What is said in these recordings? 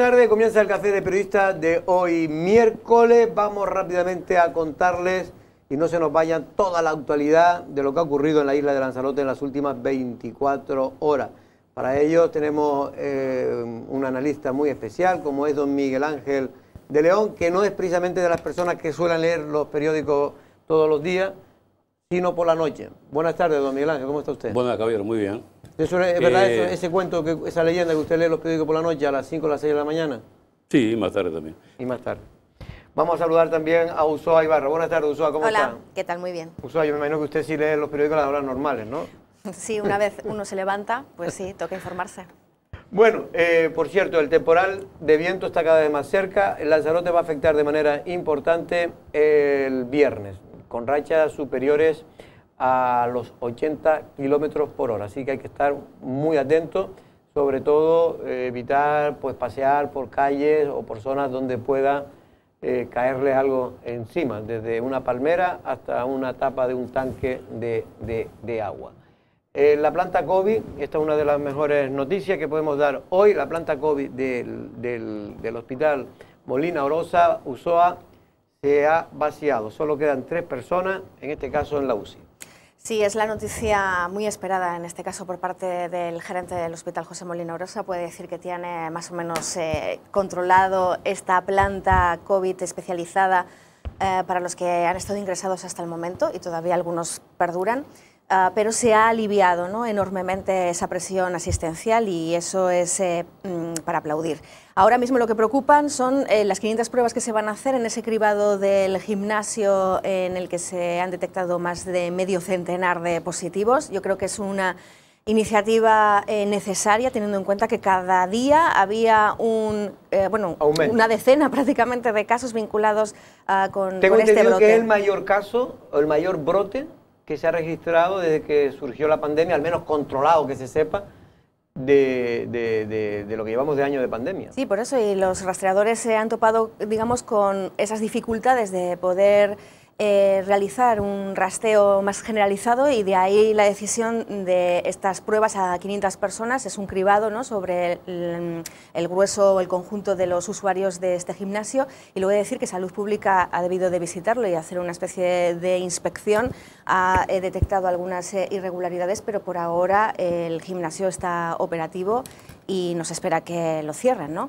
Buenas tardes, comienza el café de periodistas de hoy miércoles. Vamos rápidamente a contarles y no se nos vayan toda la actualidad de lo que ha ocurrido en la isla de Lanzarote en las últimas 24 horas. Para ello tenemos eh, un analista muy especial como es don Miguel Ángel de León, que no es precisamente de las personas que suelen leer los periódicos todos los días, sino por la noche. Buenas tardes, don Miguel Ángel, ¿cómo está usted? Buenas, Javier, muy bien. Eso ¿Es verdad eh, ese cuento, que, esa leyenda que usted lee en los periódicos por la noche a las 5 o las 6 de la mañana? Sí, y más tarde también. Y más tarde. Vamos a saludar también a Usoa Ibarra. Buenas tardes, Usoa, ¿cómo está? Hola, ¿qué tal? Muy bien. Usoa, yo me imagino que usted sí lee los periódicos a las horas normales, ¿no? Sí, una vez uno se levanta, pues sí, toca informarse. Bueno, eh, por cierto, el temporal de viento está cada vez más cerca. El Lanzarote va a afectar de manera importante el viernes, con rachas superiores a los 80 kilómetros por hora. Así que hay que estar muy atentos, sobre todo eh, evitar pues, pasear por calles o por zonas donde pueda eh, caerle algo encima, desde una palmera hasta una tapa de un tanque de, agua. Eh, la planta COVID, esta es una de las mejores noticias que podemos dar hoy, la planta COVID del, del hospital Molina Orosa, Usoa, se ha vaciado. Solo quedan tres personas, en este caso en la UCI. Sí, es la noticia muy esperada, en este caso por parte del gerente del Hospital José Molino Rosa, Puede decir que tiene más o menos eh, controlado esta planta COVID especializada eh, para los que han estado ingresados hasta el momento y todavía algunos perduran. Ah, pero se ha aliviado ¿no? enormemente esa presión asistencial y eso es eh, mm, para aplaudir. Ahora mismo lo que preocupan son eh, las 500 pruebas que se van a hacer en ese cribado del gimnasio en el que se han detectado más de medio centenar de positivos. Yo creo que es una iniciativa eh, necesaria teniendo en cuenta que cada día había un bueno una decena prácticamente de casos vinculados ah, con, este brote. que el mayor caso o el mayor brote que se ha registrado desde que surgió la pandemia, al menos controlado que se sepa, de, lo que llevamos de año de pandemia. Sí, por eso, y los rastreadores se han topado, digamos, con esas dificultades de poder eh, realizar un rastreo más generalizado y de ahí la decisión de estas pruebas a 500 personas, es un cribado ¿no? sobre el, grueso o el conjunto de los usuarios de este gimnasio y voy a decir que Salud Pública ha debido de visitarlo y hacer una especie de inspección, ha detectado algunas eh, irregularidades, pero por ahora el gimnasio está operativo y nos espera que lo cierren, ¿no?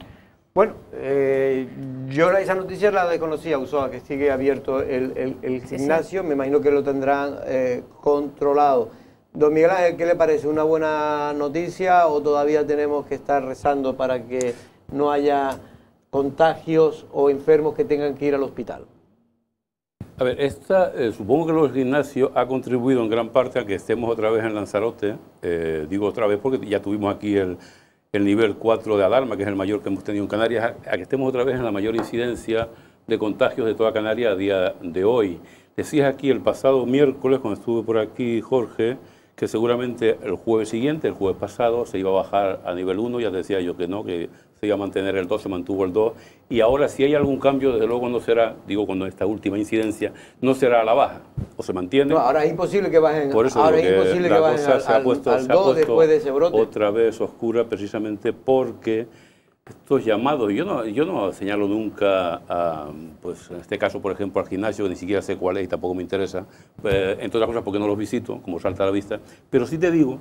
Bueno, eh, yo esa noticia la desconocía, Usoa, que sigue abierto el, gimnasio, me imagino que lo tendrán eh, controlado. Don Miguel Ángel, ¿qué le parece? ¿Una buena noticia o todavía tenemos que estar rezando para que no haya contagios o enfermos que tengan que ir al hospital? A ver, esta, eh, supongo que los gimnasios ha contribuido en gran parte a que estemos otra vez en Lanzarote, eh, digo otra vez porque ya tuvimos aquí el, el nivel 4 de alarma, que es el mayor que hemos tenido en Canarias, a, que estemos otra vez en la mayor incidencia de contagios de toda Canarias a día de hoy. Decías aquí el pasado miércoles, cuando estuve por aquí Jorge, que seguramente el jueves siguiente, el jueves pasado, se iba a bajar a nivel 1, ya decía yo que no, que se iba a mantener el 2, se mantuvo el 2. Y ahora, si hay algún cambio, desde luego no será, digo, cuando esta última incidencia, no será a la baja. ¿O se mantiene? No, ahora es imposible que bajen. Por eso ahora es imposible que, bajen se ha puesto, Otra vez oscura, precisamente porque estos llamados, yo no, yo no señalo nunca, pues en este caso, por ejemplo, al gimnasio, que ni siquiera sé cuál es y tampoco me interesa, eh, entre otras cosas porque no los visito, como salta a la vista, pero sí te digo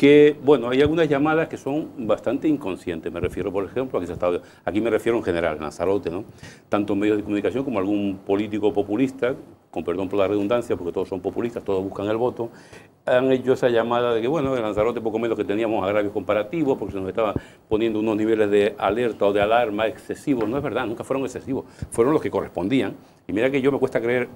que, bueno, hay algunas llamadas que son bastante inconscientes, me refiero, por ejemplo, aquí, se estado... aquí me refiero en general, en Lanzarote, ¿no? Tanto medios de comunicación como algún político populista con perdón por la redundancia, porque todos son populistas, todos buscan el voto, han hecho esa llamada de que, bueno, en Lanzarote poco menos que teníamos agravios comparativos, porque se nos estaban poniendo unos niveles de alerta o de alarma excesivos. No es verdad, nunca fueron excesivos, fueron los que correspondían. Y mira que yo me cuesta creer,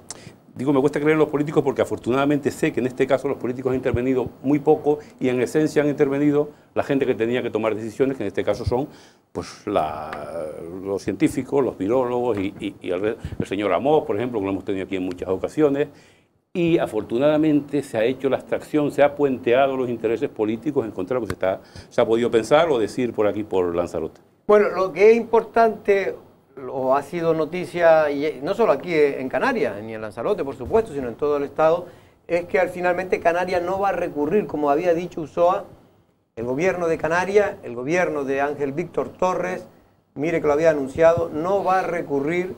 digo, me cuesta creer en los políticos porque afortunadamente sé que en este caso los políticos han intervenido muy poco y en esencia han intervenido la gente que tenía que tomar decisiones, que en este caso son pues, los científicos, los virólogos y, el, señor Amós, por ejemplo, que lo hemos tenido aquí en muchas ocasiones y afortunadamente se ha hecho la abstracción, se ha puenteado los intereses políticos en contra de lo que se, está, se ha podido pensar o decir por aquí, por Lanzarote. Bueno, lo que es importante, o ha sido noticia, no solo aquí eh, en Canarias, ni en Lanzarote, por supuesto, sino en todo el Estado, es que finalmente Canarias no va a recurrir, como había dicho USOA, el gobierno de Canarias, el gobierno de Ángel Víctor Torres, mire que lo había anunciado, no va a recurrir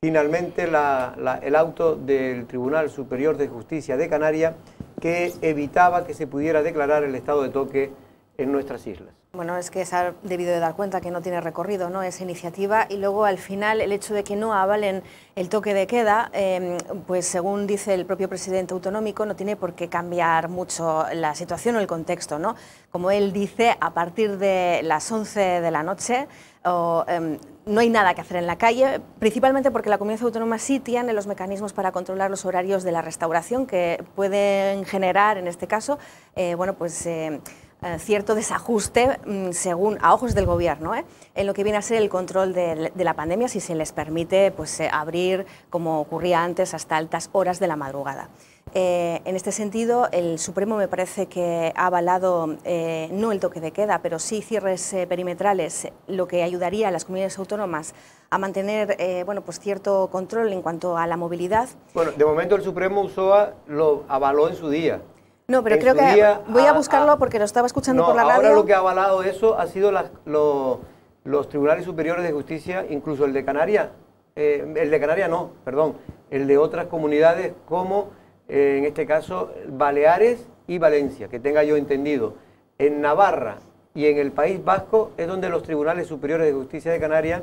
finalmente el auto del Tribunal Superior de Justicia de Canarias que evitaba que se pudiera declarar el estado de toque en nuestras islas. Bueno, es que se ha debido de dar cuenta que no tiene recorrido ¿no? esa iniciativa y luego al final el hecho de que no avalen el toque de queda, em, pues según dice el propio presidente autonómico, no tiene por qué cambiar mucho la situación o el contexto. ¿no? Como él dice, a partir de las 11 de la noche... O, em, no hay nada que hacer en la calle, principalmente porque la comunidad autónoma sí tiene los mecanismos para controlar los horarios de la restauración que pueden generar, en este caso, eh, bueno, pues... Eh, eh, cierto desajuste mm, según a ojos del gobierno en lo que viene a ser el control de, de la pandemia si se les permite pues, abrir como ocurría antes hasta altas horas de la madrugada. Eh, en este sentido, el Supremo me parece que ha avalado eh, no el toque de queda, pero sí cierres eh, perimetrales, lo que ayudaría a las comunidades autónomas a mantener bueno, pues cierto control en cuanto a la movilidad. Bueno, de momento el Supremo USOA lo avaló en su día. No, pero creo que voy a, buscarlo porque lo estaba escuchando por la radio. Ahora lo que ha avalado eso ha sido los tribunales superiores de justicia, incluso el de Canarias, el de Canarias no, perdón, el de otras comunidades como eh, en este caso Baleares y Valencia, que tenga yo entendido. En Navarra y en el País Vasco es donde los tribunales superiores de justicia de Canarias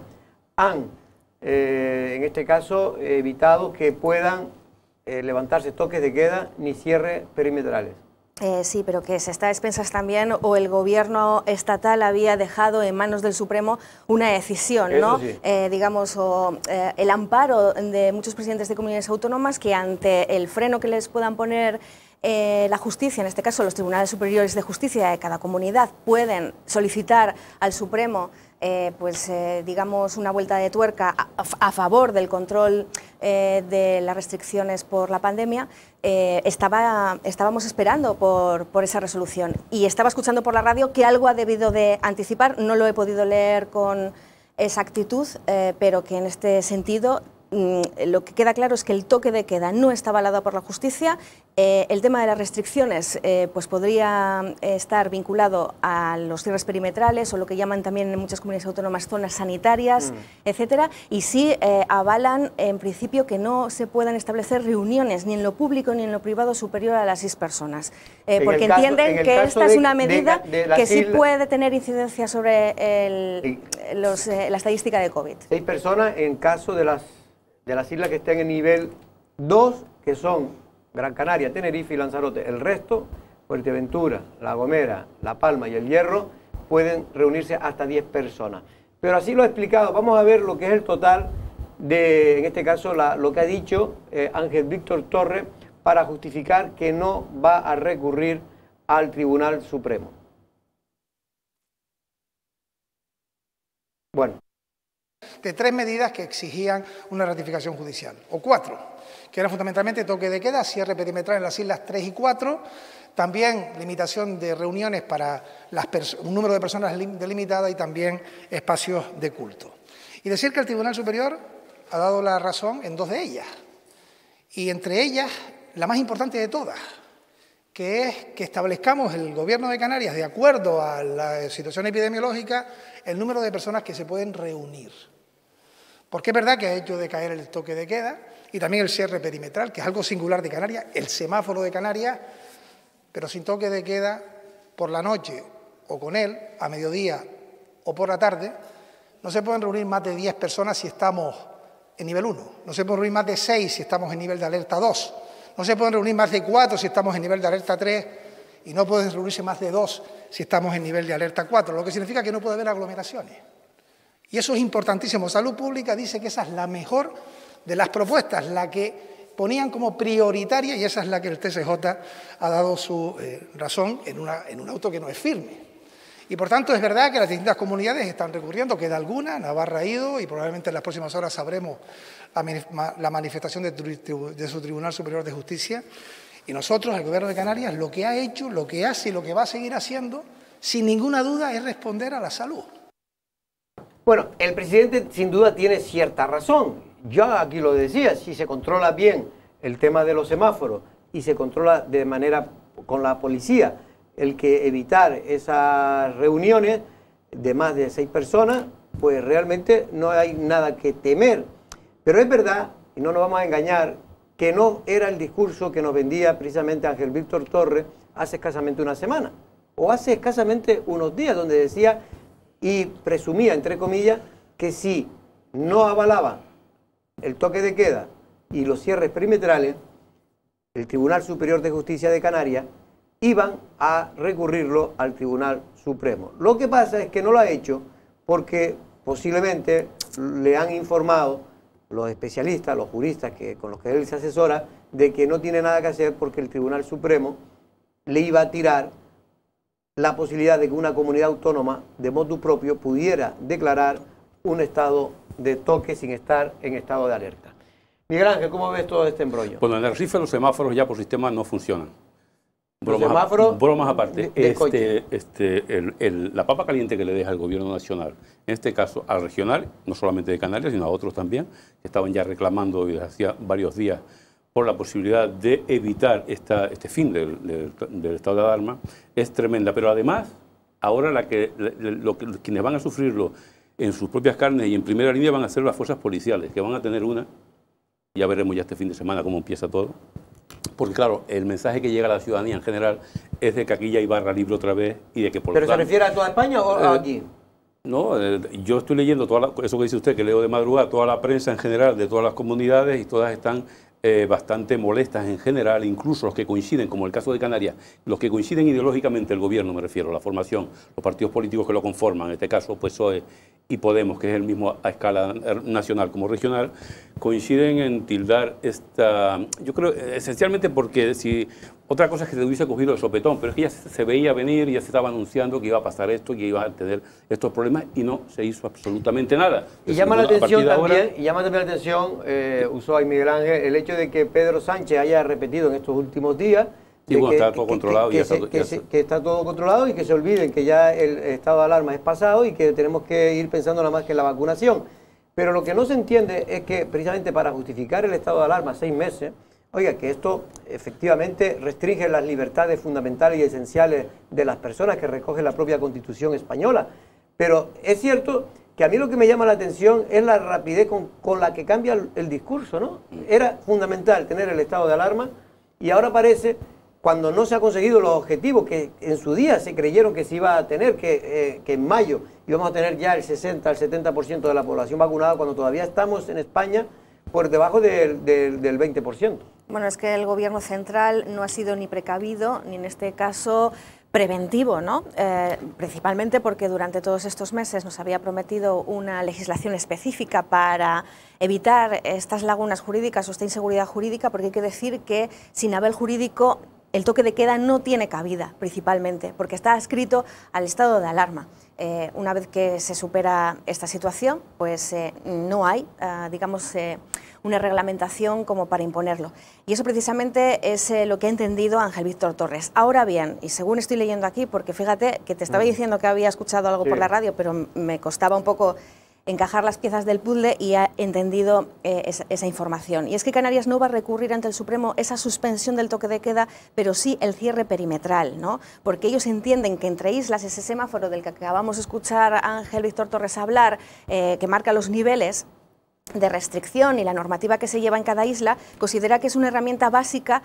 han, eh, en este caso, evitado que puedan eh, levantarse toques de queda ni cierres perimetrales. Eh, sí, pero que se está a expensas también o el gobierno estatal había dejado en manos del Supremo una decisión, ¿no? Eh, digamos, o, eh, el amparo de muchos presidentes de comunidades autónomas que ante el freno que les puedan poner la justicia, en este caso los tribunales superiores de justicia de cada comunidad, pueden solicitar al Supremo eh, pues, eh, digamos, una vuelta de tuerca a, favor del control eh, de las restricciones por la pandemia, estaba, estábamos esperando por, por, esa resolución. Y estaba escuchando por la radio que algo ha debido de anticipar, no lo he podido leer con exactitud, pero que en este sentido mm, lo que queda claro es que el toque de queda no está avalado por la justicia eh, el tema de las restricciones eh, pues podría eh, estar vinculado a los cierres perimetrales o lo que llaman también en muchas comunidades autónomas zonas sanitarias, mm. etcétera, y sí avalan en principio que no se puedan establecer reuniones ni en lo público ni en lo privado superior a las seis personas, porque entienden que esta es una medida que sí puede tener incidencia sobre la estadística de COVID. Seis personas en caso de las, de las islas que estén en nivel 2, que son Gran Canaria, Tenerife y Lanzarote. El resto, Fuerteventura, La Gomera, La Palma y El Hierro, pueden reunirse hasta 10 personas. Pero así lo he explicado, vamos a ver lo que es el total de, en este caso, lo que ha dicho eh, Ángel Víctor Torres para justificar que no va a recurrir al Tribunal Supremo. Bueno. De tres medidas que exigían una ratificación judicial, o cuatro que era fundamentalmente toque de queda, cierre perimetral en las islas 3 y 4, también limitación de reuniones para un número de personas delimitada y también espacios de culto. Y decir que el Tribunal Superior ha dado la razón en dos de ellas, y entre ellas la más importante de todas, que es que establezcamos el Gobierno de Canarias, de acuerdo a la situación epidemiológica, el número de personas que se pueden reunir. Porque es verdad que ha hecho caer el toque de queda, y también el cierre perimetral, que es algo singular de Canarias, el semáforo de Canarias, pero sin toque de queda por la noche o con él, a mediodía o por la tarde, no se pueden reunir más de 10 personas si estamos en nivel 1, no se pueden reunir más de 6 si estamos en nivel de alerta 2, no se pueden reunir más de 4 si estamos en nivel de alerta 3 y no pueden reunirse más de 2 si estamos en nivel de alerta 4, lo que significa que no puede haber aglomeraciones. Y eso es importantísimo. Salud Pública dice que esa es la mejor de las propuestas, la que ponían como prioritaria, y esa es la que el TSJ ha dado su eh, razón en, en un auto que no es firme. Y por tanto es verdad que las distintas comunidades están recurriendo, queda alguna, Navarra ha ido y probablemente en las próximas horas sabremos la, manifestación de, de, su Tribunal Superior de Justicia. Y nosotros, el Gobierno de Canarias, lo que ha hecho, lo que hace y lo que va a seguir haciendo, sin ninguna duda, es responder a la salud. Bueno, el presidente sin duda tiene cierta razón ya aquí lo decía, si se controla bien el tema de los semáforos y se controla de manera con la policía el que evitar esas reuniones de más de seis personas, pues realmente no hay nada que temer. Pero es verdad, y no nos vamos a engañar, que no era el discurso que nos vendía precisamente Ángel Víctor Torres hace escasamente una semana, o hace escasamente unos días, donde decía y presumía, entre comillas, que si no avalaba el toque de queda y los cierres perimetrales, el Tribunal Superior de Justicia de Canarias iban a recurrirlo al Tribunal Supremo. Lo que pasa es que no lo ha hecho porque posiblemente le han informado los especialistas, los juristas que, con los que él se asesora, de que no tiene nada que hacer porque el Tribunal Supremo le iba a tirar la posibilidad de que una comunidad autónoma de modo propio pudiera declarar un estado de toque sin estar en estado de alerta. Miguel Ángel, ¿cómo ves todo este embrollo? Bueno, en el Recife los semáforos ya por sistema no funcionan. Bromas, aparte. Este, este, la papa caliente que le deja el gobierno nacional, en este caso al regional, no solamente de Canarias, sino a otros también, que estaban ya reclamando desde hacía varios días por la posibilidad de evitar esta, este fin del, estado de alarma, es tremenda. Pero además, ahora la que, lo que, quienes van a sufrirlo en sus propias carnes y en primera línea van a ser las fuerzas policiales, que van a tener una, ya veremos ya este fin de semana cómo empieza todo, porque claro, el mensaje que llega a la ciudadanía en general es de que aquí ya hay barra libre otra vez y de que por ¿Pero lo tanto, se refiere a toda España o a eh, aquí? No, eh, yo estoy leyendo todo eso que dice usted, que leo de madrugada, toda la prensa en general de todas las comunidades y todas están eh, bastante molestas en general, incluso los que coinciden, como el caso de Canarias, los que coinciden ideológicamente el gobierno, me refiero, la formación, los partidos políticos que lo conforman, en este caso pues, PSOE y Podemos, que es el mismo a escala er, nacional como regional, coinciden en tildar esta, yo creo, esencialmente porque si otra cosa es que se hubiese cogido el sopetón, pero es que ya se veía venir, ya se estaba anunciando que iba a pasar esto, que iba a tener estos problemas y no se hizo absolutamente nada. Y llama, la atención también, y llama también la atención, eh, usó ahí Miguel Ángel, el hecho de que Pedro Sánchez haya repetido en estos últimos días controlado. que, está, todo controlado y que se olviden que ya el estado de alarma es pasado y que tenemos que ir pensando nada más que en la vacunación. Pero lo que no se entiende es que precisamente para justificar el estado de alarma seis meses, Oiga, que esto efectivamente restringe las libertades fundamentales y esenciales de las personas que recoge la propia Constitución española. Pero es cierto que a mí lo que me llama la atención es la rapidez con, la que cambia el, discurso, ¿no? Era fundamental tener el estado de alarma y ahora parece, cuando no se ha conseguido los objetivos que en su día se creyeron que se iba a tener, que, eh, en mayo íbamos a tener ya el 60, el 70% de la población vacunada, cuando todavía estamos en España por debajo del, del 20%. Bueno, es que el Gobierno central no ha sido ni precavido, ni en este caso preventivo, ¿no? Eh, principalmente porque durante todos estos meses nos había prometido una legislación específica para evitar estas lagunas jurídicas o esta inseguridad jurídica, porque hay que decir que sin haber jurídico el toque de queda no tiene cabida, principalmente, porque está adscrito al estado de alarma. Eh, una vez que se supera esta situación, pues eh, no hay, ah, digamos, una reglamentación como para imponerlo. Y eso precisamente es eh, lo que ha entendido Ángel Víctor Torres. Ahora bien, y según estoy leyendo aquí, porque fíjate que te estaba mm. diciendo que había escuchado algo por la radio, pero me costaba un poco encajar las piezas del puzzle y ha entendido eh, esa, información. Y es que Canarias no va a recurrir ante el Supremo esa suspensión del toque de queda, pero sí el cierre perimetral, ¿no? Porque ellos entienden que entre islas ese semáforo del que acabamos de escuchar a Ángel Víctor Torres hablar, eh, que marca los niveles, de restricción y la normativa que se lleva en cada isla, considera que es una herramienta básica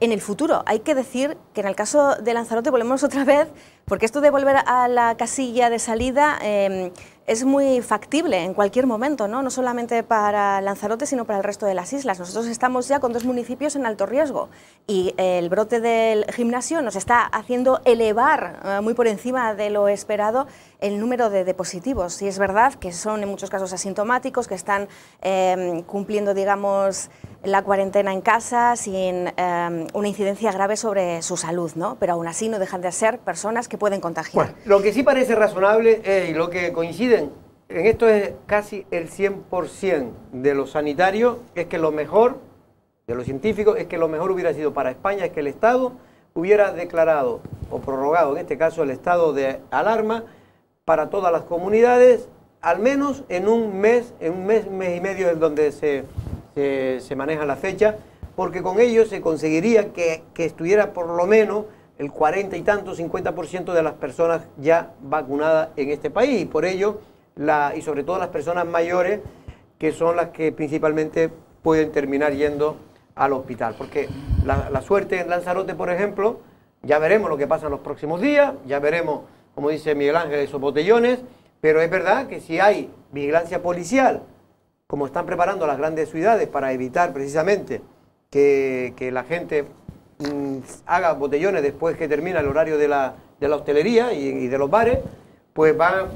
en el futuro. Hay que decir que en el caso de Lanzarote volvemos otra vez, porque esto de volver a la casilla de salida em, es muy factible en cualquier momento, ¿no? no solamente para Lanzarote, sino para el resto de las islas. Nosotros estamos ya con dos municipios en alto riesgo y el brote del gimnasio nos está haciendo elevar eh, muy por encima de lo esperado el número de, depositivos. Y es verdad que son en muchos casos asintomáticos, que están em, cumpliendo, digamos, la cuarentena en casa sin em, una incidencia grave sobre su salud, ¿no? Pero aún así no dejan de ser personas que pueden contagiar. Bueno, lo que sí parece razonable eh, y lo que coinciden en esto es casi el 100% de los sanitarios, es que lo mejor, de los científicos, es que lo mejor hubiera sido para España, es que el Estado hubiera declarado o prorrogado, en este caso, el estado de alarma para todas las comunidades, al menos en un mes, en un mes, mes y medio en donde se se, maneja la fecha, porque con ello se conseguiría que, estuviera por lo menos el 40 y tanto, 50% de las personas ya vacunadas en este país. Y por ello, la, y sobre todo las personas mayores, que son las que principalmente pueden terminar yendo al hospital. Porque la, la suerte en Lanzarote, por ejemplo, ya veremos lo que pasa en los próximos días, ya veremos, como dice Miguel Ángel, esos botellones, pero es verdad que si hay vigilancia policial como están preparando las grandes ciudades para evitar precisamente que, la gente mm, haga botellones después que termina el horario de la, hostelería y, de los bares, pues van,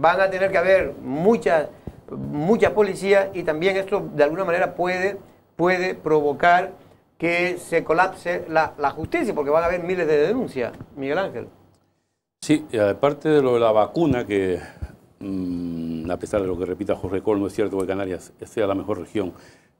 van a tener que haber muchas mucha policía y también esto de alguna manera puede, puede provocar que se colapse la, la, justicia, porque van a haber miles de denuncias, Miguel Ángel. Sí, y aparte de lo de la vacuna, que Mm, a pesar de lo que repita Jorge Col, no es cierto que Canarias sea la mejor región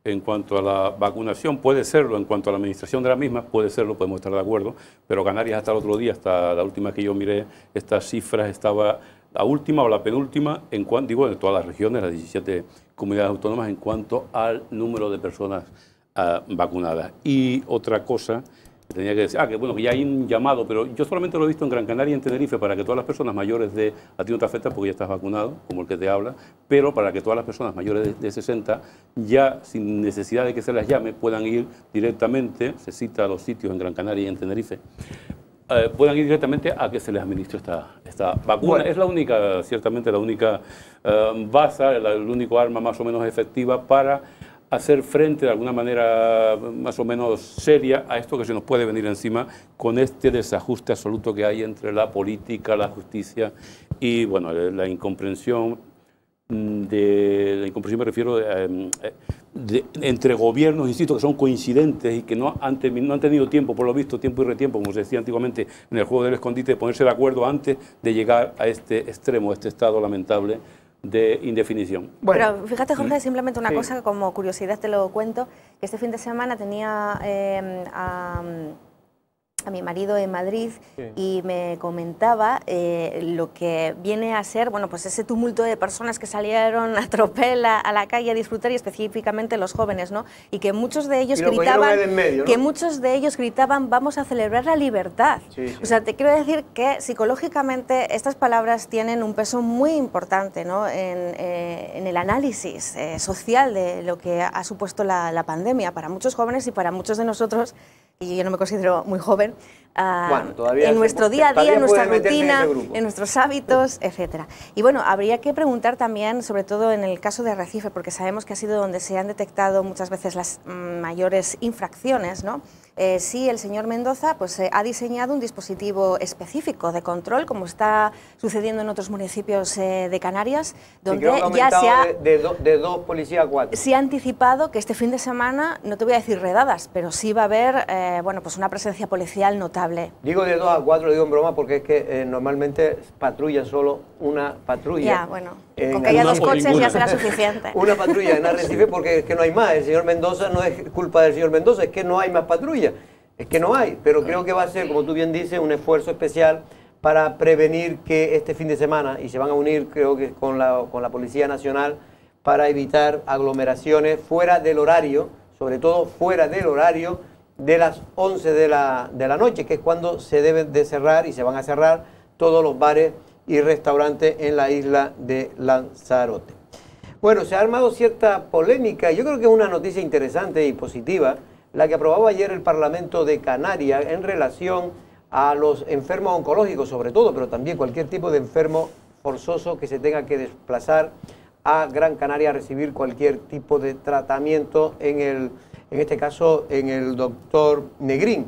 en cuanto a la vacunación, puede serlo, en cuanto a la administración de la misma, puede serlo, podemos estar de acuerdo, pero Canarias hasta el otro día, hasta la última que yo miré, estas cifras estaba la última o la penúltima, en cuanto, digo, en todas las regiones, las 17 comunidades autónomas, en cuanto al número de personas ah, vacunadas. Y otra cosa tenía que decir, ah, que bueno, que ya hay un llamado, pero yo solamente lo he visto en Gran Canaria y en Tenerife para que todas las personas mayores de, a ti no te afecta porque ya estás vacunado, como el que te habla, pero para que todas las personas mayores de, 60 ya sin necesidad de que se las llame puedan ir directamente, se cita a los sitios en Gran Canaria y en Tenerife, eh, puedan ir directamente a que se les administre esta, esta vacuna. Es la única, ciertamente la única eh, baza, el único arma más o menos efectiva para hacer frente de alguna manera más o menos seria a esto que se nos puede venir encima con este desajuste absoluto que hay entre la política, la justicia y bueno, eh, la incomprensión mm, de la incomprensión me refiero eh, mm, eh, entre gobiernos, insisto, que son coincidentes y que no han, no han tenido tiempo, por lo visto, tiempo y retiempo, como se decía antiguamente en el juego del escondite, de ponerse de acuerdo antes de llegar a este extremo, a este estado lamentable de indefinición. Bueno, fíjate, Jorge, mm. simplemente una cosa como curiosidad te lo cuento, que este fin de semana tenía eh, a a mi marido en Madrid y me comentaba eh, lo que viene a ser, bueno, pues ese tumulto de personas que salieron a tropel a, la calle a disfrutar y específicamente los jóvenes, ¿no? Y que muchos de ellos gritaban que, muchos de ellos gritaban vamos a celebrar la libertad. O sea, te quiero decir que psicológicamente estas palabras tienen un peso muy importante, eh, En, el análisis eh, social de lo que ha supuesto la, la pandemia para muchos jóvenes y para muchos de nosotros y yo no me considero muy joven, ah, en nuestro día a día, en nuestra rutina, en, nuestros hábitos, etcétera. Y bueno, habría que preguntar también, sobre todo en el caso de Arrecife, porque sabemos que ha sido donde se han detectado muchas veces las mm, mayores infracciones, ¿no? Eh, sí el señor Mendoza pues, eh, ha diseñado un dispositivo específico de control, como está sucediendo en otros municipios eh, de Canarias, donde ya se ha... De, dos policías a cuatro. Se ha anticipado que este fin de semana, no te voy a decir redadas, pero sí va a haber bueno, pues una presencia policial notable. Digo de dos a cuatro, digo en broma, porque es que normalmente patrulla solo una patrulla. Ya, bueno eh, con que haya dos coches ya será suficiente. Una patrulla en Arrecife porque es que no hay más. El señor Mendoza no es culpa del señor Mendoza, es que no hay más patrulla. Es que no hay. Pero ah. creo que va a ser, como tú bien dices, un esfuerzo especial para prevenir que este fin de semana, y se van a unir creo que con la, con la Policía Nacional, para evitar aglomeraciones fuera del horario, sobre todo fuera del horario de las 11 de la, de la noche, que es cuando se deben de cerrar y se van a cerrar todos los bares y restaurante en la isla de Lanzarote. Bueno, se ha armado cierta polémica, yo creo que es una noticia interesante y positiva, la que aprobaba ayer el Parlamento de Canarias en relación a los enfermos oncológicos sobre todo, pero también cualquier tipo de enfermo forzoso que se tenga que desplazar a Gran Canaria a recibir cualquier tipo de tratamiento en el en este caso en el doctor Negrín.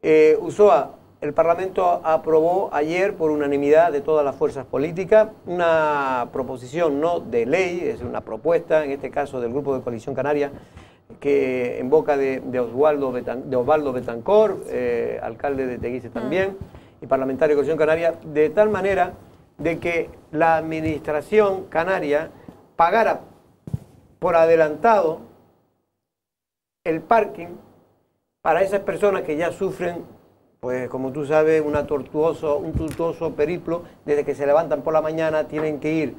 Eh, Usoa, el Parlamento aprobó ayer por unanimidad de todas las fuerzas políticas una proposición no de ley, es una propuesta, en este caso del Grupo de Coalición Canaria, que en boca de, Osvaldo, de Osvaldo Betancor, eh, alcalde de Teguise también, y parlamentario de Coalición Canaria, de tal manera de que la administración canaria pagara por adelantado el parking para esas personas que ya sufren pues como tú sabes, una tortuoso, un tortuoso periplo, desde que se levantan por la mañana tienen que ir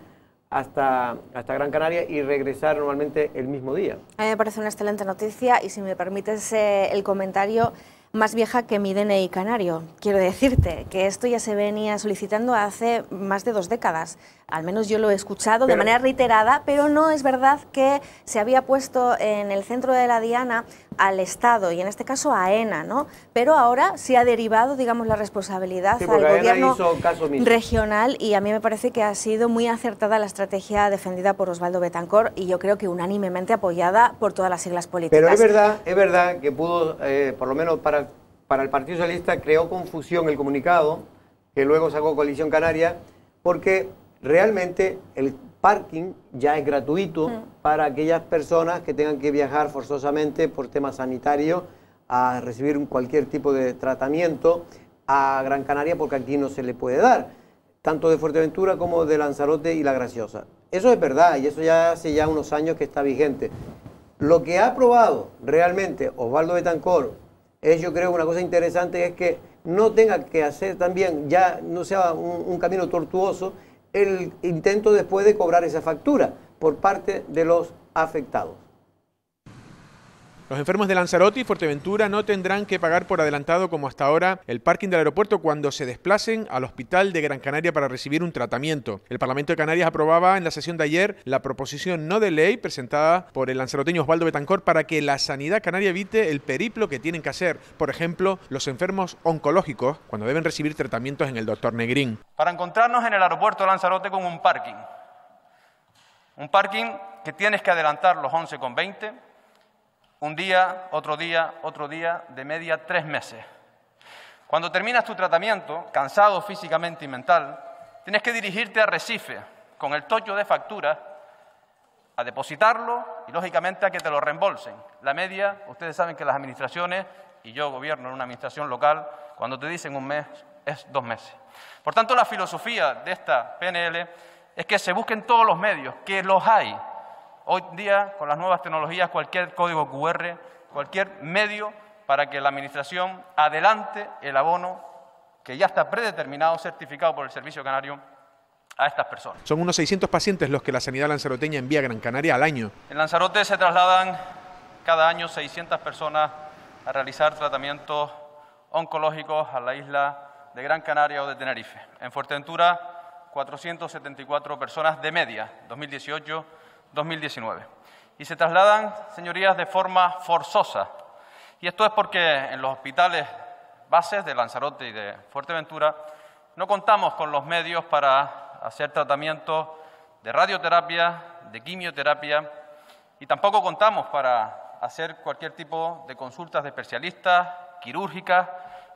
hasta, hasta Gran Canaria y regresar normalmente el mismo día. A mí me parece una excelente noticia y si me permites eh, el comentario más vieja que mi DNI canario. Quiero decirte que esto ya se venía solicitando hace más de dos décadas. Al menos yo lo he escuchado de manera reiterada, pero no es verdad que se había puesto en el centro de la Diana al Estado y en este caso a ENA, ¿no? Pero ahora se ha derivado, digamos, la responsabilidad al gobierno regional y a mí me parece que ha sido muy acertada la estrategia defendida por Osvaldo Betancor y yo creo que unánimemente apoyada por todas las siglas políticas. Pero es verdad, es verdad que pudo, eh, por lo menos para, para el Partido Socialista, creó confusión el comunicado, que luego sacó Coalición Canaria, porque realmente el parking ya es gratuito. Mm para aquellas personas que tengan que viajar forzosamente por temas sanitario... a recibir cualquier tipo de tratamiento a Gran Canaria porque aquí no se le puede dar, tanto de Fuerteventura como de Lanzarote y La Graciosa. Eso es verdad y eso ya hace ya unos años que está vigente. Lo que ha probado realmente Osvaldo Betancor es yo creo una cosa interesante es que no tenga que hacer también, ya no sea un camino tortuoso, el intento después de cobrar esa factura por parte de los afectados. Los enfermos de Lanzarote y Fuerteventura no tendrán que pagar por adelantado como hasta ahora el parking del aeropuerto cuando se desplacen al hospital de Gran Canaria para recibir un tratamiento. El Parlamento de Canarias aprobaba en la sesión de ayer la proposición no de ley presentada por el lanzaroteño Osvaldo Betancor para que la sanidad canaria evite el periplo que tienen que hacer, por ejemplo, los enfermos oncológicos cuando deben recibir tratamientos en el doctor Negrín. Para encontrarnos en el aeropuerto de Lanzarote con un parking un parking que tienes que adelantar los con 11,20, un día, otro día, otro día, de media tres meses. Cuando terminas tu tratamiento, cansado físicamente y mental, tienes que dirigirte a Recife con el tocho de facturas a depositarlo y, lógicamente, a que te lo reembolsen. La media, ustedes saben que las administraciones, y yo gobierno en una administración local, cuando te dicen un mes, es dos meses. Por tanto, la filosofía de esta PNL es que se busquen todos los medios, que los hay. Hoy día, con las nuevas tecnologías, cualquier código QR, cualquier medio para que la Administración adelante el abono que ya está predeterminado, certificado por el Servicio Canario a estas personas. Son unos 600 pacientes los que la sanidad lanzaroteña envía a Gran Canaria al año. En Lanzarote se trasladan cada año 600 personas a realizar tratamientos oncológicos a la isla de Gran Canaria o de Tenerife. En Fuerteventura 474 personas de media, 2018-2019. Y se trasladan, señorías, de forma forzosa. Y esto es porque en los hospitales bases de Lanzarote y de Fuerteventura no contamos con los medios para hacer tratamiento de radioterapia, de quimioterapia, y tampoco contamos para hacer cualquier tipo de consultas de especialistas, quirúrgicas,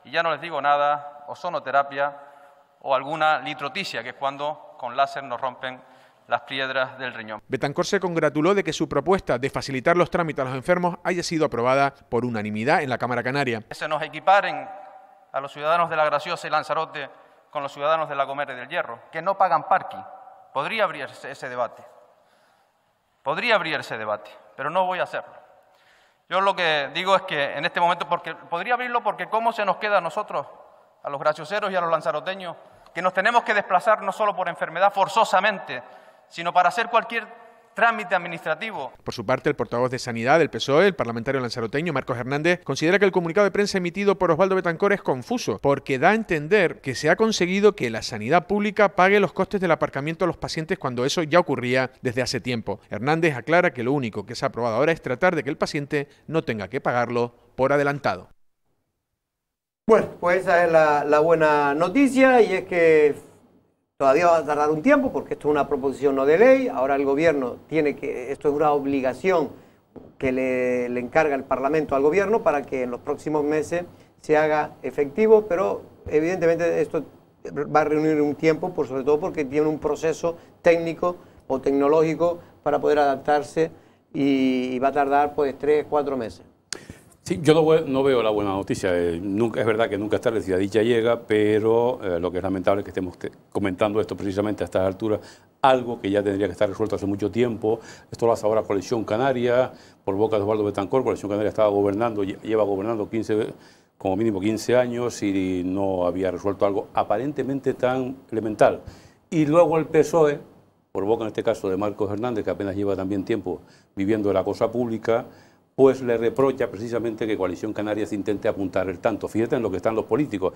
y ya no les digo nada, o sonoterapia o alguna litroticia, que es cuando con láser nos rompen las piedras del riñón. Betancor se congratuló de que su propuesta de facilitar los trámites a los enfermos haya sido aprobada por unanimidad en la Cámara Canaria. Que se nos equiparen a los ciudadanos de La Graciosa y Lanzarote con los ciudadanos de La Gomera y del Hierro, que no pagan parking. Podría abrirse ese debate. Podría abrirse debate, pero no voy a hacerlo. Yo lo que digo es que en este momento, porque podría abrirlo porque cómo se nos queda a nosotros, a los gracioseros y a los lanzaroteños, que nos tenemos que desplazar no solo por enfermedad forzosamente, sino para hacer cualquier trámite administrativo. Por su parte, el portavoz de Sanidad del PSOE, el parlamentario lanzaroteño Marcos Hernández, considera que el comunicado de prensa emitido por Osvaldo Betancor es confuso, porque da a entender que se ha conseguido que la sanidad pública pague los costes del aparcamiento a los pacientes cuando eso ya ocurría desde hace tiempo. Hernández aclara que lo único que se ha aprobado ahora es tratar de que el paciente no tenga que pagarlo por adelantado. Bueno, pues esa es la, buena noticia y es que todavía va a tardar un tiempo porque esto es una proposición no de ley. Ahora el gobierno tiene que, esto es una obligación que le, encarga el Parlamento al gobierno para que en los próximos meses se haga efectivo, pero evidentemente esto va a reunir un tiempo, por sobre todo porque tiene un proceso técnico o tecnológico para poder adaptarse y, y va a tardar pues tres, cuatro meses. Sí, yo no, veo la buena noticia. Eh, nunca, es verdad que nunca está la dicha llega, pero eh, lo que es lamentable es que estemos comentando esto precisamente a estas alturas, algo que ya tendría que estar resuelto hace mucho tiempo. Esto lo hace ahora Coalición Canaria, por boca de Eduardo Betancor. Coalición Canaria estaba gobernando, lleva gobernando 15, como mínimo 15 años y no había resuelto algo aparentemente tan elemental. Y luego el PSOE, por boca en este caso de Marcos Hernández, que apenas lleva también tiempo viviendo de la cosa pública, pues le reprocha precisamente que Coalición Canarias intente apuntar el tanto. Fíjate en lo que están los políticos.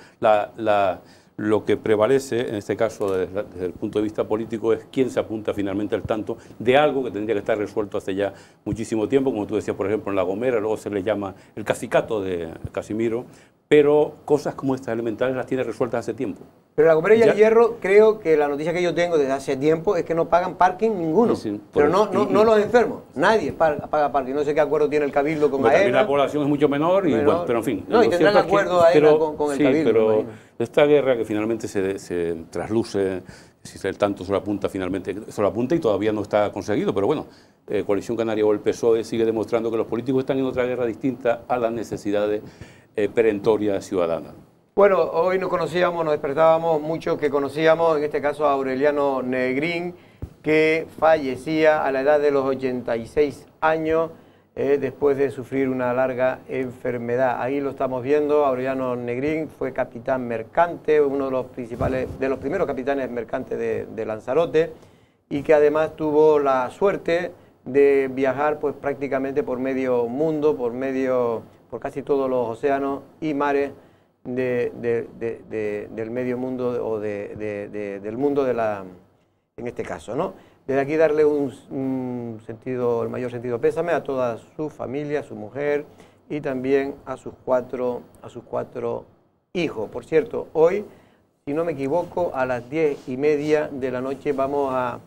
lo que prevalece, en este caso desde, el punto de vista político, es quién se apunta finalmente al tanto de algo que tendría que estar resuelto hace ya muchísimo tiempo, como tú decías, por ejemplo, en La Gomera, luego se le llama el casicato de Casimiro, pero cosas como estas elementales las tiene resueltas hace tiempo. Pero la Cooperativa de Hierro, creo que la noticia que yo tengo desde hace tiempo es que no pagan parking ninguno. pero no, no, no, los enfermos, nadie paga parking. No sé qué acuerdo tiene el Cabildo con AERA. la población es mucho menor, pero en fin. No, y tendrán acuerdo que, con, con, el sí, pero esta guerra que finalmente se, trasluce, si el tanto solo apunta finalmente, apunta y todavía no está conseguido, pero bueno, eh, Coalición Canaria o el PSOE sigue demostrando que los políticos están en otra guerra distinta a las necesidades eh, perentorias ciudadanas. Bueno, hoy nos conocíamos, nos despertábamos mucho, que conocíamos, en este caso a Aureliano Negrín, que fallecía a la edad de los 86 años eh, después de sufrir una larga enfermedad. Ahí lo estamos viendo, Aureliano Negrín fue capitán mercante, uno de los principales, de los primeros capitanes mercantes de, de Lanzarote, y que además tuvo la suerte de viajar pues prácticamente por medio mundo, por medio, por casi todos los océanos y mares de, del medio mundo o del mundo de la, en este caso, ¿no? Desde aquí darle un, sentido, el mayor sentido pésame a toda su familia, a su mujer y también a sus cuatro, a sus cuatro hijos. Por cierto, hoy, si no me equivoco, a las diez y media de la noche vamos a,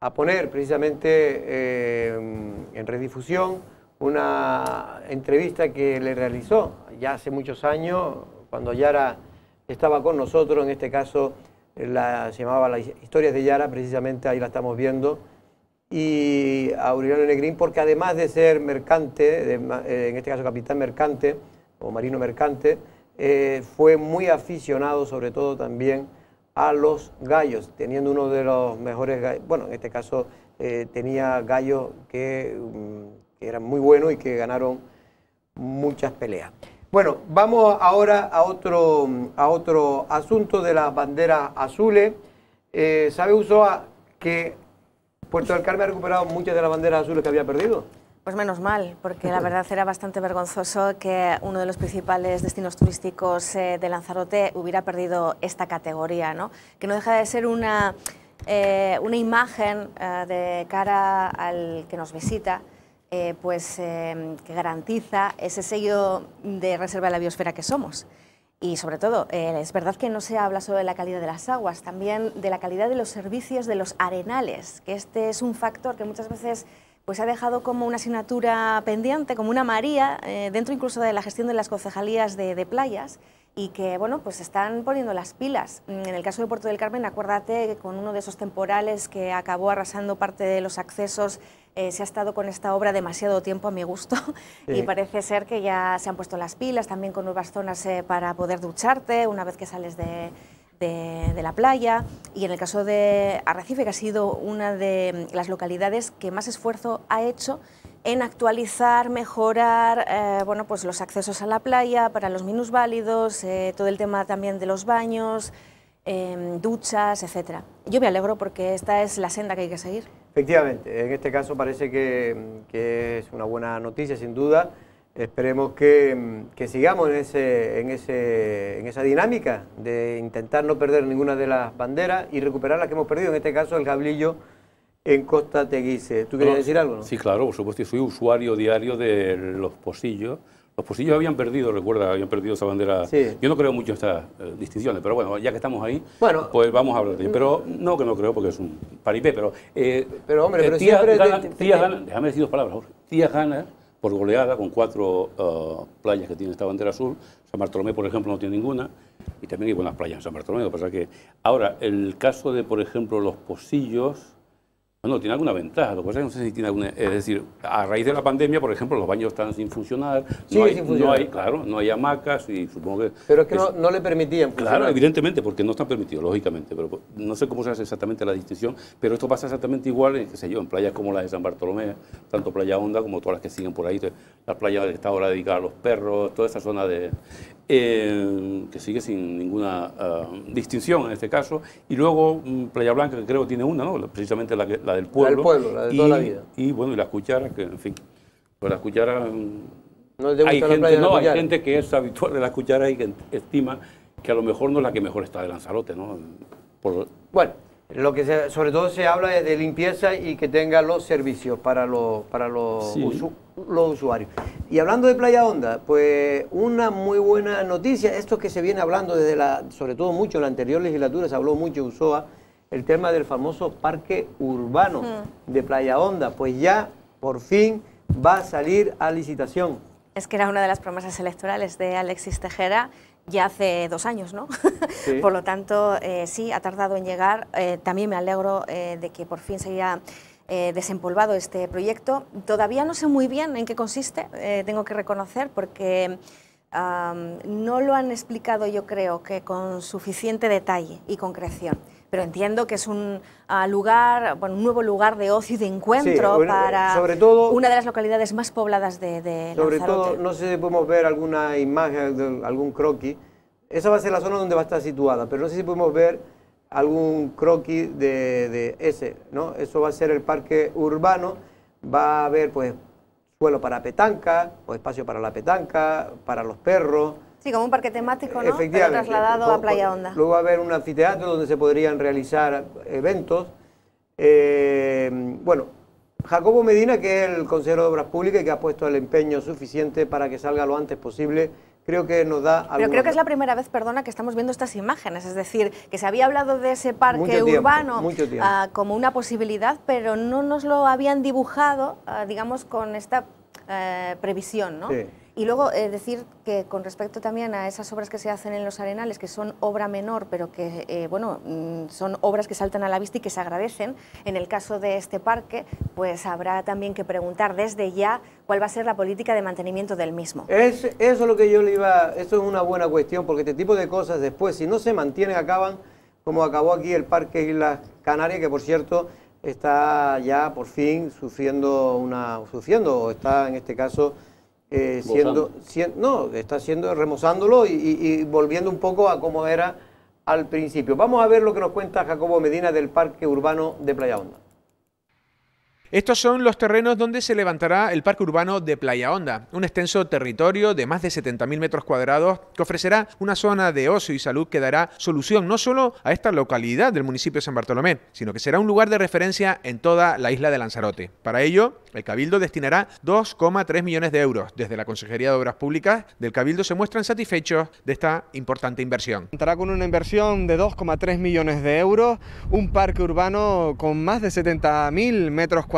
a poner precisamente eh, en redifusión una entrevista que le realizó ya hace muchos años cuando Yara estaba con nosotros, en este caso eh, la, se llamaba las historias de Yara, precisamente ahí la estamos viendo, y Aureliano Negrín, porque además de ser mercante, eh, en este caso capitán mercante o marino mercante, eh, fue muy aficionado sobre todo también a los gallos, teniendo uno de los mejores gallos, bueno, en este caso tenía gallos que, mm, que eran muy buenos y que ganaron muchas peleas. Bueno, vamos ahora a otro, asunto de la bandera azules. Eh, ¿Sabe Usoa que Puerto del Carmen ha recuperado muchas de las banderas azules que había perdido? Pues menos mal, porque la verdad era bastante vergonzoso que uno de los principales destinos turísticos eh, de Lanzarote hubiera perdido esta categoría, ¿no? que no deja de ser una, eh, imagen de cara al que nos visita eh, pues, em, que garantiza ese sello de reserva de la biosfera que somos. Y sobre todo, eh, es verdad que no se habla solo de la calidad de las aguas, también de la calidad de los servicios de los arenales, que este es un factor que muchas veces pues ha dejado como una asignatura pendiente, como una maría, eh, dentro incluso de la gestión de las concejalías de, playas, y que, bueno, pues están poniendo las pilas. Mm, en el caso de Puerto del Carmen, acuérdate que con uno de esos temporales que acabó arrasando parte de los accesos eh, se ha estado con esta obra demasiado tiempo a mi gusto y parece ser que ya se han puesto las pilas también con nuevas zonas eh, para poder ducharte una vez que sales de, la playa y en el caso de Arrecife, que ha sido una de mm, las localidades que más esfuerzo ha hecho en actualizar, mejorar eh, bueno, pues los accesos a la playa para los minusválidos, todo el tema también de los baños, em, duchas, etc. Yo me alegro porque esta es la senda que hay que seguir. Efectivamente, en este caso parece que, es una buena noticia, sin duda. Esperemos que, sigamos en, esa dinámica de intentar no perder ninguna de las banderas y recuperar las que hemos perdido, en este caso el gablillo en Costa Teguise. ¿Tú querías decir algo? Sí, claro, por supuesto, soy usuario diario de los pocillos los posillos habían perdido, recuerda, habían perdido esa bandera. Yo no creo mucho en estas eh, distinciones, pero bueno, ya que estamos ahí, pues vamos a hablar de ello. Mm. Pero no que no creo porque es un paripé, pero... Eh, pero hombre, eh, pero tía siempre... déjame decir dos palabras, Jorge. gana por goleada con cuatro uh, playas que tiene esta bandera azul. San Bartolomé, por ejemplo, no tiene ninguna. Y también hay buenas playas en San Bartolomé. Lo que pasa que... Ahora, el caso de, por ejemplo, los posillos bueno, tiene alguna ventaja, lo que es no sé si tiene alguna... Es decir, a raíz de la pandemia, por ejemplo, los baños están sin funcionar, sí, no, hay, hamacas y supongo que... Pero es que no, le permitían Claro, evidentemente, porque no están permitidos, lógicamente, pero no sé cómo se hace exactamente la distinción, pero esto pasa exactamente igual, en, qué sé yo, en playas como la de San Bartolomé, tanto Playa Honda como todas las que siguen por ahí, las playas que Estado ahora dedicadas a los perros, toda esa zona de... Eh, que sigue sin ninguna eh, distinción en este caso, y luego mm, Playa Blanca, que creo tiene una, ¿no? precisamente la, del pueblo. La pueblo, la de toda la vida. Y bueno, y las cucharas, que en fin, pues las cucharas... Mm, no, hay, gente, que es habitual de las cucharas y que estima que a lo mejor no es la que mejor está de Lanzarote, ¿no? Bueno, lo que se, sobre todo se habla de limpieza y que tenga los servicios para los para los los usuarios. Y hablando de Playa Onda, pues una muy buena noticia, esto que se viene hablando desde la, sobre todo mucho en la anterior legislatura, se habló mucho en USOA, el tema del famoso parque urbano de Playa Onda, pues ya por fin va a salir a licitación. Es que era una de las promesas electorales de Alexis Tejera ya hace dos años, ¿no? por lo tanto, eh, sí, ha tardado en llegar. Eh, también me alegro eh, de que por fin se haya eh, desempolvado este proyecto. Todavía no sé muy bien en qué consiste, eh, tengo que reconocer, porque no lo han explicado yo creo que con suficiente detalle y concreción. Pero entiendo que es un ah, lugar, bueno, un nuevo lugar de ocio y de encuentro para eh, sobre todo, una de las localidades más pobladas de, de Sobre todo, no sé si podemos ver alguna imagen, algún croquis. Esa va a ser la zona donde va a estar situada, pero no sé si podemos ver algún croquis de, ese, ¿no? Eso va a ser el parque urbano, va a haber pues suelo para petanca, o espacio para la petanca, para los perros. Sí, como un parque temático, ¿no? Efectivamente. trasladado a Playa pues, Onda... Luego va a haber un anfiteatro donde se podrían realizar eventos. Eh, bueno, Jacobo Medina, que es el consejero de Obras Públicas y que ha puesto el empeño suficiente para que salga lo antes posible creo que nos da... Pero creo que es la primera vez, perdona, que estamos viendo estas imágenes, es decir, que se había hablado de ese parque urbano ah, como una posibilidad, pero no nos lo habían dibujado, ah, digamos, con esta eh, previsión, ¿no? Y luego eh, decir que con respecto también a esas obras que se hacen en los arenales, que son obra menor, pero que eh, bueno, mm, son obras que saltan a la vista y que se agradecen, en el caso de este parque, pues habrá también que preguntar desde ya cuál va a ser la política de mantenimiento del mismo. eso es lo que yo le iba, eso es una buena cuestión, porque este tipo de cosas después, si no se mantienen, acaban como acabó aquí el Parque Islas Canarias, que por cierto está ya por fin sufriendo una, sufriendo, o está en este caso eh, siendo, no, está siendo remozándolo y, y, volviendo un poco a como era al principio. Vamos a ver lo que nos cuenta Jacobo Medina del Parque Urbano de Playa Honda. Estos son los terrenos donde se levantará el Parque Urbano de Playa Honda, un extenso territorio de más de 70.000 metros cuadrados que ofrecerá una zona de ocio y salud que dará solución no solo a esta localidad del municipio de San Bartolomé, sino que será un lugar de referencia en toda la isla de Lanzarote. Para ello, el Cabildo destinará 2,3 millones de euros. Desde la Consejería de Obras Públicas del Cabildo se muestran satisfechos de esta importante inversión. Contará con una inversión de 2,3 millones de euros, un parque urbano con más de 70.000 metros cuadrados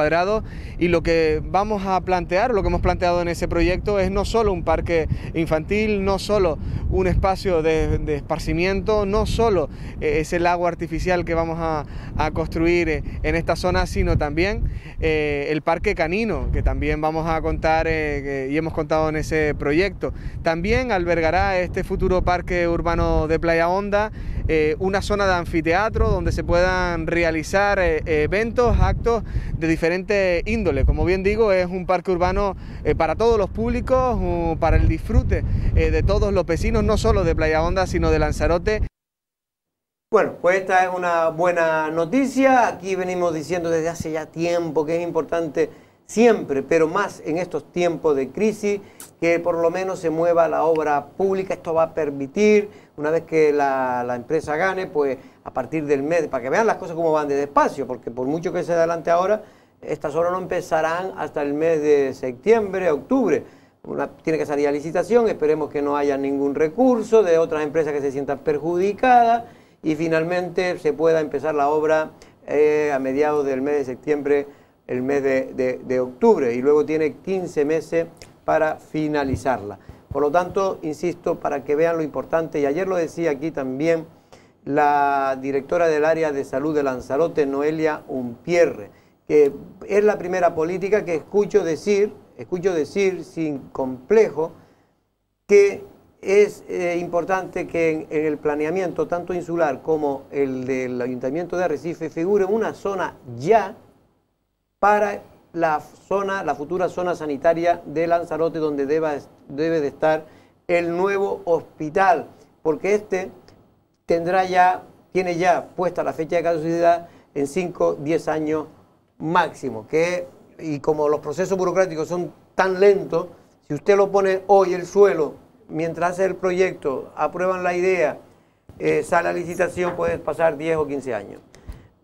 y lo que vamos a plantear, lo que hemos planteado en ese proyecto es no solo un parque infantil, no solo un espacio de, esparcimiento, no solo eh, ese lago artificial que vamos a, construir eh, en esta zona, sino también eh, el parque canino, que también vamos a contar y hemos contado en ese proyecto. También albergará este futuro parque urbano de Playa Honda una zona de anfiteatro donde se puedan realizar eventos, actos de diferentes índole. Como bien digo, es un parque urbano eh, para todos los públicos, para el disfrute eh, de todos los vecinos, no solo de Playa Honda, sino de Lanzarote. Bueno, pues esta es una buena noticia. Aquí venimos diciendo desde hace ya tiempo que es importante siempre, pero más en estos tiempos de crisis, que por lo menos se mueva la obra pública. Esto va a permitir, una vez que la, empresa gane, pues a partir del mes, para que vean las cosas como van de despacio, porque por mucho que se adelante ahora, estas obras no empezarán hasta el mes de septiembre, octubre. tiene que salir a licitación, esperemos que no haya ningún recurso de otras empresas que se sientan perjudicadas y finalmente se pueda empezar la obra eh, a mediados del mes de septiembre, el mes de, de octubre y luego tiene 15 meses para finalizarla. Por lo tanto, insisto, para que vean lo importante, y ayer lo decía aquí también la directora del área de salud de Lanzarote, Noelia Umpierre, es la primera política que escucho decir, escucho decir sin complejo, que es eh, importante que en, el planeamiento, tanto insular como el del Ayuntamiento de Arrecife, figure una zona ya para la zona, la futura zona sanitaria de Lanzarote, donde debe de estar el nuevo hospital, porque este tendrá ya, tiene ya puesta la fecha de caducidad en 5, 10 años máximo, que, y como los procesos burocráticos son tan lentos, si usted lo pone hoy el suelo, mientras hace el proyecto, aprueban la idea, eh, sale a licitación, puede pasar 10 o 15 años.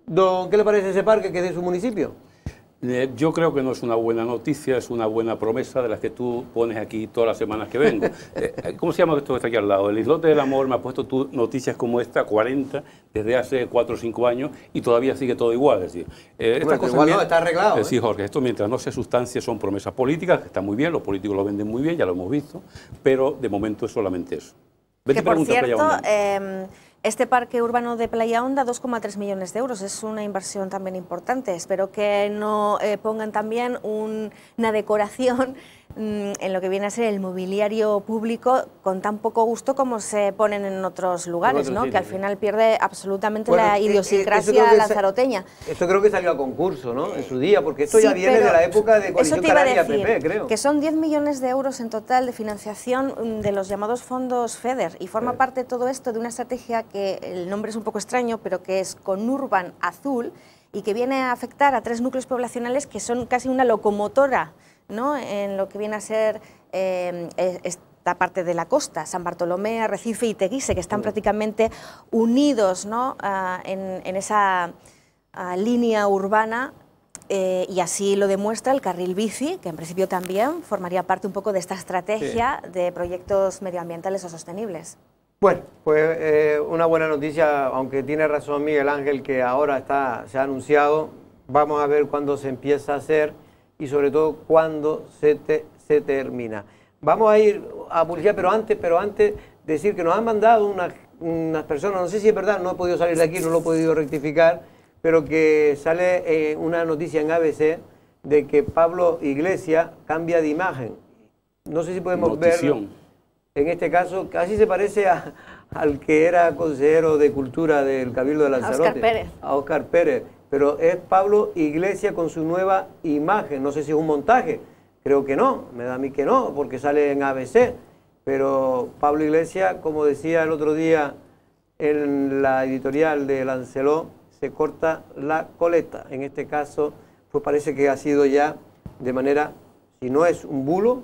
Don, ¿Qué le parece ese parque que es de su municipio? Eh, yo creo que no es una buena noticia, es una buena promesa de las que tú pones aquí todas las semanas que vengo. Eh, ¿Cómo se llama esto que está aquí al lado? El Islote del Amor me ha puesto tú noticias como esta, 40, desde hace 4 o 5 años, y todavía sigue todo igual. Es decir, eh, está arreglado. Sí, Jorge, esto mientras no se sustancia son promesas políticas, que están muy bien, los políticos lo venden muy bien, ya lo hemos visto, pero de momento es solamente eso. por cierto, este parque urbano de Playa Honda, 2,3 millones de euros, es una inversión también importante. Espero que no eh, pongan también una decoración Mm, en lo que viene a ser el mobiliario público con tan poco gusto como se ponen en otros lugares, ¿no? que al final pierde absolutamente la eh, eh, idiosincrasia lanzaroteña. Esto creo que salió a concurso, ¿no? En su día, porque esto ya viene de la época de coalición PP, creo. Que son 10 millones de euros en total de financiación mm, de los llamados fondos FEDER y forma parte todo esto de una estrategia que el nombre es un poco extraño, pero que es Conurban Azul y que viene a afectar a tres núcleos poblacionales que son casi una locomotora ¿no? en lo que viene a ser eh, esta parte de la costa, San Bartolomé, Arrecife y Teguise, que están prácticamente unidos ah, en, esa ah, línea urbana eh, y así lo demuestra el carril bici, que en principio también formaría parte un poco de esta estrategia de proyectos medioambientales o sostenibles. Bueno, pues eh, una buena noticia, aunque tiene razón Miguel Ángel que ahora está, se ha anunciado, vamos a ver cuándo se empieza a hacer y sobre todo cuando se, se termina. Vamos a ir a publicidad, pero antes, pero antes decir que nos han mandado unas, personas, no sé si es verdad, no he podido salir de aquí, no lo he podido rectificar, pero que sale eh, una noticia en ABC de que Pablo Iglesias cambia de imagen. No sé si podemos ver. En este caso, casi se parece al que era consejero de Cultura del Cabildo de Lanzarote. A A Oscar Pérez pero es Pablo Iglesia con su nueva imagen. No sé si es un montaje, creo que no, me da a mí que no, porque sale en ABC, pero Pablo Iglesia, como decía el otro día en la editorial de Lancelot, se corta la coleta. En este caso, pues parece que ha sido ya de manera, si no es un bulo,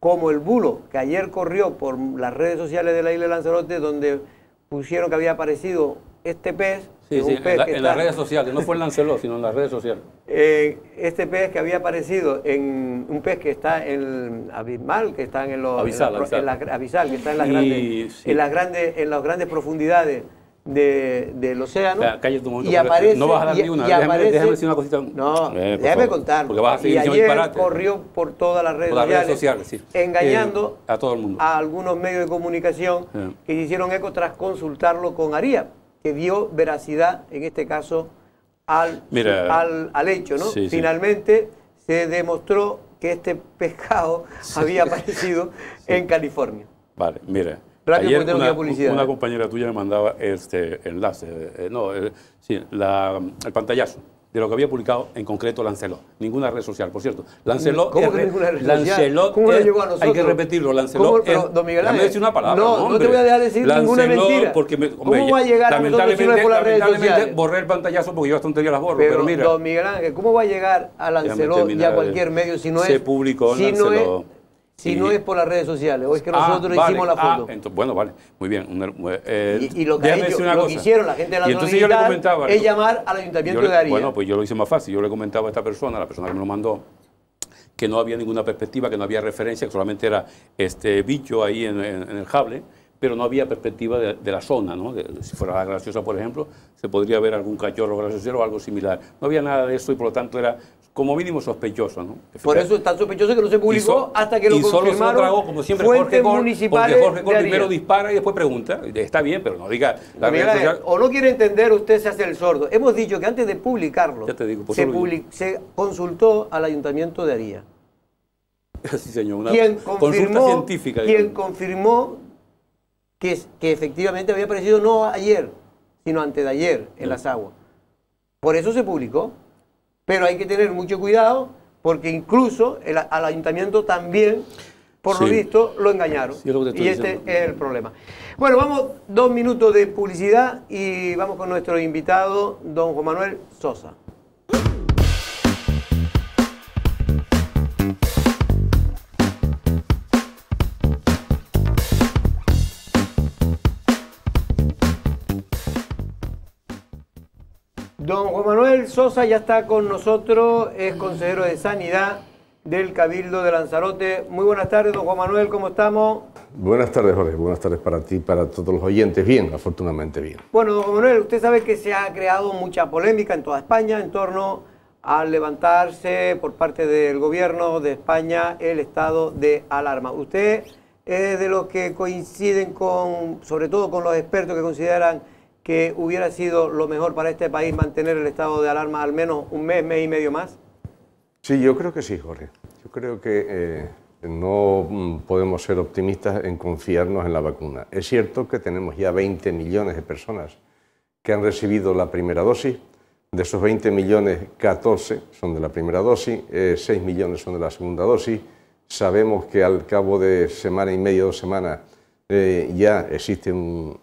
como el bulo que ayer corrió por las redes sociales de la isla de Lanzarote, donde pusieron que había aparecido este pez en, las redes sociales, no fue en Lancelot, sino en las redes sociales. Eh, este pez que había aparecido, en un pez que está en abismal, que está en, los, Avisal, que está en las, grandes, en las grandes, en las grandes profundidades del océano. y aparece, no vas a dar y, Déjame, decir una cosita. No, eh, déjame contar. Porque a y ayer corrió por todas las redes, sociales, sí. engañando eh, a a algunos medios de comunicación que se hicieron eco tras consultarlo con Aria que dio veracidad, en este caso, al, al, hecho. ¿no? Finalmente se demostró que este pescado había aparecido en California. Vale, mira. ayer una, publicidad. una compañera tuya me mandaba este enlace, eh, no, eh, sí, la, el pantallazo de lo que había publicado en concreto Lancelot. Ninguna red social, por cierto. Lancelot ¿Cómo que ninguna red social? ¿Cómo es, llegó a nosotros? Hay que repetirlo, Lancelot Pero, don Miguel Ángel, una palabra, no, hombre. no te voy a dejar decir Lancelot, ninguna mentira. Porque me, ¿Cómo va a llegar a por las redes sociales? borré el pantallazo porque yo hasta un día las borro, pero, pero, mira. Don Miguel Ángel, ¿cómo va a llegar a Lancelot y a cualquier eh. medio si no es... Se publicó si Lancelot. Si no es por las redes sociales, o es que ah, nosotros hicimos la ah, foto. bueno, vale, muy bien. Eh, y, eh, lo que, hicieron la gente de la y entonces es llamar al ayuntamiento de Darío Bueno, pues yo lo hice más fácil. Yo le comentaba a esta persona, la persona que me lo mandó, que no había ninguna perspectiva, que no había referencia, que solamente era este bicho ahí en, el jable pero no había perspectiva de, la zona, ¿no? si fuera la graciosa, por ejemplo, se podría ver algún cachorro gracioso o algo similar. No había nada de eso y por lo tanto era como mínimo sospechoso. ¿no? Por eso es tan sospechoso que no se publicó hasta que lo y confirmaron. se tragó, como siempre, Jorge porque Jorge primero dispara y después pregunta. Está bien, pero no diga la O no quiere entender, usted se hace el sordo. Hemos dicho que antes de publicarlo, se, consultó al Ayuntamiento de Aría. sí, señor, una consulta confirmó, científica. confirmó que, efectivamente había aparecido no ayer, sino antes de ayer en mm. las aguas. Por eso se publicó. Pero hay que tener mucho cuidado porque incluso al ayuntamiento también, por lo visto, lo engañaron. y este es el problema. Bueno, vamos dos minutos de publicidad y vamos con nuestro invitado, don Juan Manuel Sosa. Don Juan Manuel Sosa ya está con nosotros, es consejero de Sanidad del Cabildo de Lanzarote. Muy buenas tardes, don Juan Manuel, ¿cómo estamos? Buenas tardes, Jorge. Buenas tardes para ti, para todos los oyentes. Bien, afortunadamente bien. Bueno, don Juan Manuel, usted sabe que se ha creado mucha polémica en toda España en torno al levantarse por parte del gobierno de España el estado de alarma. Usted es de los que coinciden con, sobre todo con los expertos que consideran que hubiera sido lo mejor para este país mantener el estado de alarma al menos un mes, mes y medio más? Sí, yo creo que sí, Jorge. Yo creo que eh, no mm, podemos ser optimistas en confiarnos en la vacuna. Es cierto que tenemos ya 20 millones de personas que han recibido la primera dosis. De esos 20 millones, 14 son de la primera dosis, 6 eh, millones son de la segunda dosis. Sabemos que al cabo de semana y media, dos semanas, eh, ya existe un,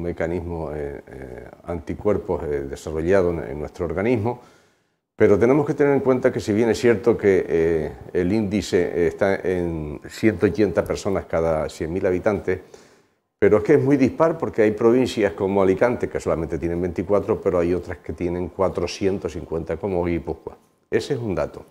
mecanismo eh, eh, anticuerpos desarrollado en, en, nuestro organismo, pero tenemos que tener en cuenta que si bien es cierto que el índice está en 180 personas cada 100.000 habitantes, pero es que es muy dispar porque hay provincias como Alicante que solamente tienen 24, pero hay otras que tienen 450 como Guipúzcoa. Ese es un dato.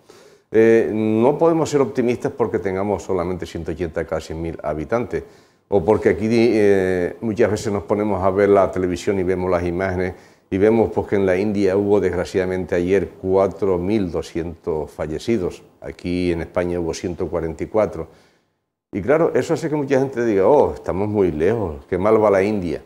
no podemos ser optimistas porque tengamos solamente 180 cada 100.000 habitantes o porque aquí eh, muchas veces nos ponemos a ver la televisión y vemos las imágenes y vemos pues, que en la India hubo desgraciadamente ayer 4.200 fallecidos, aquí en España hubo 144. Y claro, eso hace que mucha gente diga, oh, estamos muy lejos, qué mal va la India.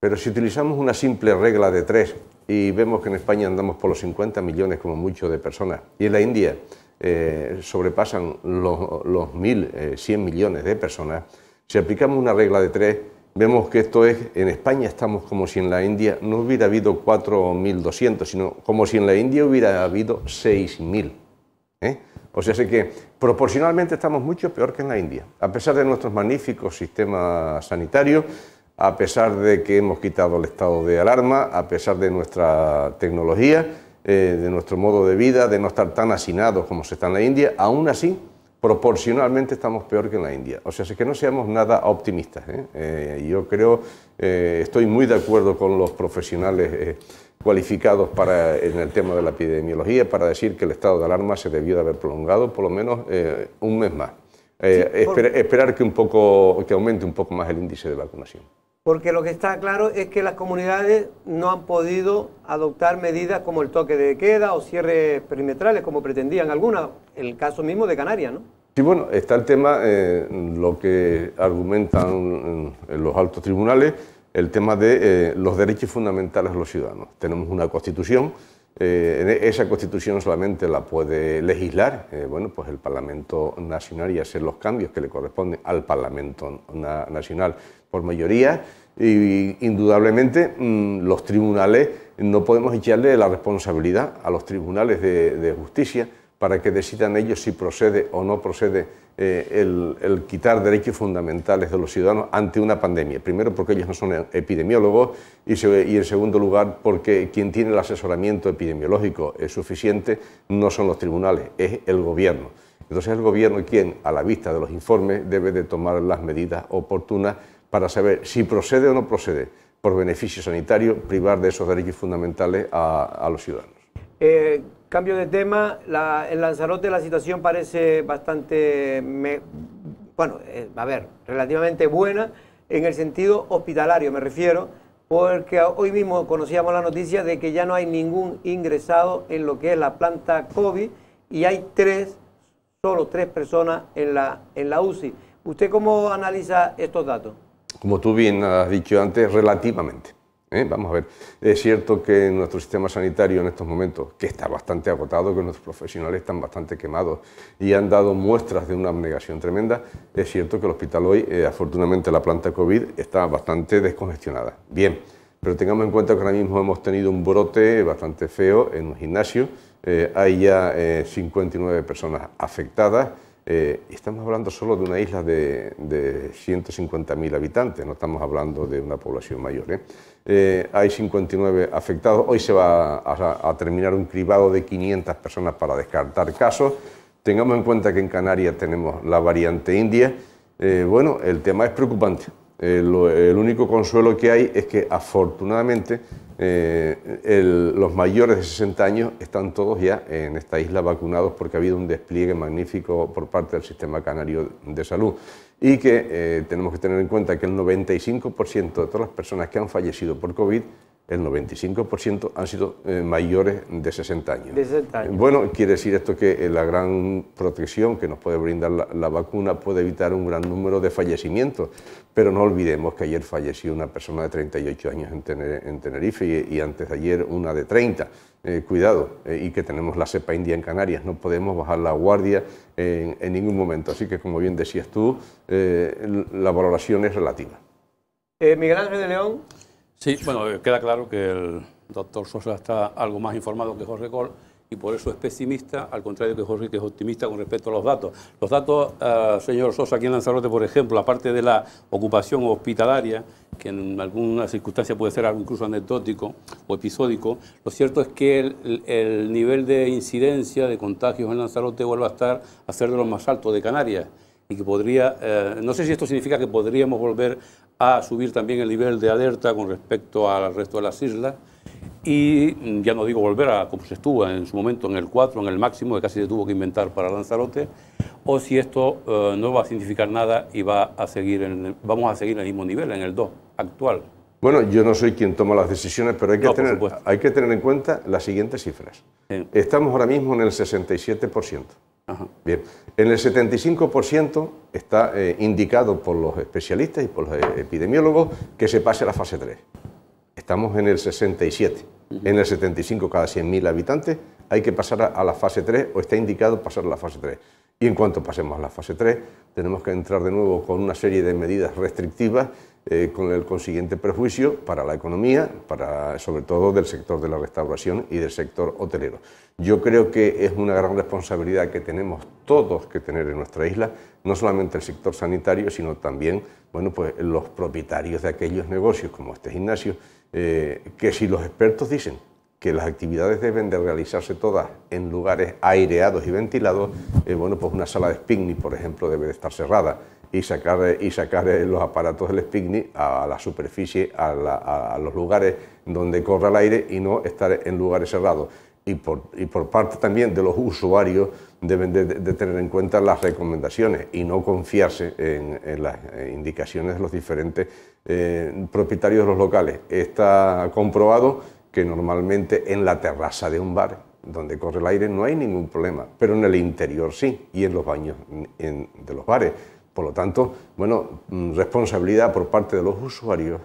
Pero si utilizamos una simple regla de tres y vemos que en España andamos por los 50 millones como mucho de personas y en la India eh, sobrepasan los, los 1.100 eh, millones de personas, si aplicamos una regla de tres, vemos que esto es, en España estamos como si en la India no hubiera habido 4.200, sino como si en la India hubiera habido 6.000. ¿eh? O sea, sé que proporcionalmente estamos mucho peor que en la India, a pesar de nuestros magníficos sistemas sanitarios, a pesar de que hemos quitado el estado de alarma, a pesar de nuestra tecnología, eh, de nuestro modo de vida, de no estar tan hacinados como se está en la India, aún así proporcionalmente estamos peor que en la India. O sea, es que no seamos nada optimistas. ¿eh? Eh, yo creo, eh, estoy muy de acuerdo con los profesionales cualificados para, en el tema de la epidemiología para decir que el estado de alarma se debió de haber prolongado por lo menos un mes más. esperar que, un poco, que aumente un poco más el índice de vacunación porque lo que está claro es que las comunidades no han podido adoptar medidas como el toque de queda o cierres perimetrales, como pretendían algunas, el caso mismo de Canarias, ¿no? Sí, bueno, está el tema, eh, lo que argumentan eh, los altos tribunales, el tema de eh, los derechos fundamentales de los ciudadanos. Tenemos una constitución eh, esa constitución solamente la puede legislar, eh, bueno, pues el Parlamento Nacional y hacer los cambios que le corresponden al Parlamento Nacional por mayoría. Y indudablemente mm, los tribunales, no podemos echarle la responsabilidad a los tribunales de justicia para que decidan ellos si procede o no procede eh, el, quitar derechos fundamentales de los ciudadanos ante una pandemia. Primero, porque ellos no son epidemiólogos y, en segundo lugar, porque quien tiene el asesoramiento epidemiológico es suficiente no son los tribunales, es el gobierno. Entonces, es el gobierno quien, a la vista de los informes, debe de tomar las medidas oportunas para saber si procede o no procede, por beneficio sanitario, privar de esos derechos fundamentales a, los ciudadanos. Eh, Cambio de tema, la, en Lanzarote la situación parece bastante, bueno, eh, a ver, relativamente buena en el sentido hospitalario, me refiero, porque hoy mismo conocíamos la noticia de que ya no hay ningún ingresado en lo que es la planta COVID y hay tres, solo tres personas en la, en la UCI. ¿Usted cómo analiza estos datos? Como tú bien has dicho antes, relativamente. ¿eh? Vamos a ver, es cierto que nuestro sistema sanitario en estos momentos, que está bastante agotado, que nuestros profesionales están bastante quemados y han dado muestras de una abnegación tremenda, es cierto que el hospital hoy, eh, afortunadamente la planta COVID está bastante descongestionada. Bien, pero tengamos en cuenta que ahora mismo hemos tenido un brote bastante feo en un gimnasio, eh, hay ya 59 personas afectadas. y estamos hablando solo de una isla de, de 150.000 habitantes, no estamos hablando de una población mayor. Eh, hay 59 afectados. Hoy se va a, terminar un cribado de 500 personas para descartar casos. Tengamos en cuenta que en Canarias tenemos la variante india. Eh, bueno, el tema es preocupante. Eh, el único consuelo que hay es que afortunadamente los mayores de 60 años están todos ya en esta isla vacunados porque ha habido un despliegue magnífico por parte del sistema canario de salud y que eh, tenemos que tener en cuenta que el 95% de todas las personas que han fallecido por COVID el 95% han sido eh, mayores de 60 años. Bueno, quiere decir esto que eh, la gran protección que nos puede brindar la, vacuna puede evitar un gran número de fallecimientos, pero no olvidemos que ayer falleció una persona de 38 años en, Tenerife y, antes de ayer una de 30. Eh, cuidado, y que tenemos la cepa india en Canarias, no podemos bajar la guardia en, en ningún momento. Así que, como bien decías tú, la valoración es relativa. Miguel Ángel de León. Sí, bueno, eh, queda claro que el doctor Sosa está algo más informado que Jorge Col y por eso es pesimista, al contrario que Jorge, que es optimista con respecto a los datos. Los datos, eh, señor Sosa, aquí en Lanzarote, por ejemplo, aparte de la ocupación hospitalaria, que en alguna circunstancia puede ser algo incluso anecdótico o episódico, lo cierto es que el, nivel de incidencia de contagios en Lanzarote vuelve a estar a ser de los más altos de Canarias y que podría, eh, no sé si esto significa que podríamos volver a subir también el nivel de alerta con respecto al resto de las islas y ya no digo volver a como se estuvo en su momento en el 4, en el máximo, que casi se tuvo que inventar para Lanzarote, o si esto eh, no va a significar nada y va a seguir vamos a seguir en el mismo nivel, en el 2 actual. Bueno, yo no soy quien toma las decisiones, pero hay que, tener, hay que tener en cuenta las siguientes cifras. Estamos ahora mismo en el 67%. Bien, en el 75% está eh, indicado por los especialistas y por los eh, epidemiólogos que se pase a la fase 3. Estamos en el 67. En el 75 cada 100.000 habitantes hay que pasar a, la fase 3 o está indicado pasar a la fase 3. Y en cuanto pasemos a la fase 3, tenemos que entrar de nuevo con una serie de medidas restrictivas eh, con el consiguiente perjuicio para la economía, para, sobre todo del sector de la restauración y del sector hotelero. Yo creo que es una gran responsabilidad que tenemos todos que tener en nuestra isla, no solamente el sector sanitario, sino también bueno, pues los propietarios de aquellos negocios, como este gimnasio, eh, que si los expertos dicen que las actividades deben de realizarse todas en lugares aireados y ventilados, eh, bueno, pues una sala de picnic, por ejemplo, debe de estar cerrada y sacar, eh, y sacar los aparatos del picnic a la superficie, a, a los lugares donde corra el aire y no estar en lugares cerrados y por, parte también de los usuarios deben de, tener en cuenta las recomendaciones y no confiarse en, las indicaciones de los diferentes eh, propietarios de los locales. Está comprobado que normalmente en la terraza de un bar donde corre el aire no hay ningún problema, pero en el interior sí y en los baños de los bares. Por lo tanto, bueno, mm, responsabilidad por parte de los usuarios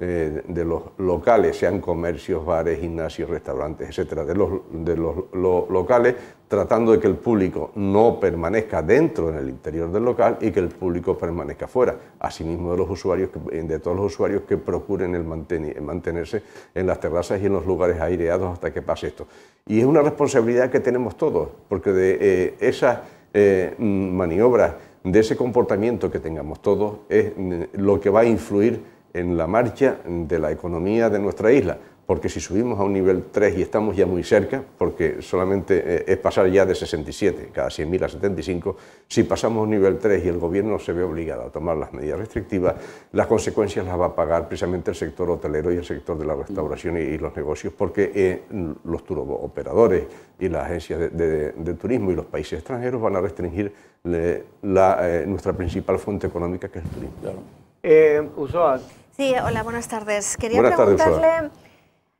eh, de los locales, sean comercios, bares, gimnasios, restaurantes, etcétera, de los, de los locales, tratando de que el público no permanezca dentro en el interior del local y que el público permanezca fuera. Asimismo, de los usuarios, de todos los usuarios que procuren el mantenerse en las terrazas y en los lugares aireados hasta que pase esto. Y es una responsabilidad que tenemos todos, porque de eh, esas eh, mm, maniobras, de ese comportamiento que tengamos todos, es mm, lo que va a influir en la marcha de la economía de nuestra isla, porque si subimos a un nivel 3 y estamos ya muy cerca, porque solamente eh, es pasar ya de 67, cada 100.000 a 75, si pasamos a un nivel 3 y el gobierno se ve obligado a tomar las medidas restrictivas, las consecuencias las va a pagar precisamente el sector hotelero y el sector de la restauración y, los negocios, porque eh, los operadores y las agencias de, turismo y los países extranjeros van a restringir eh, nuestra principal fuente económica, que es el turismo. Sí, hola, buenas tardes. Quería preguntarle,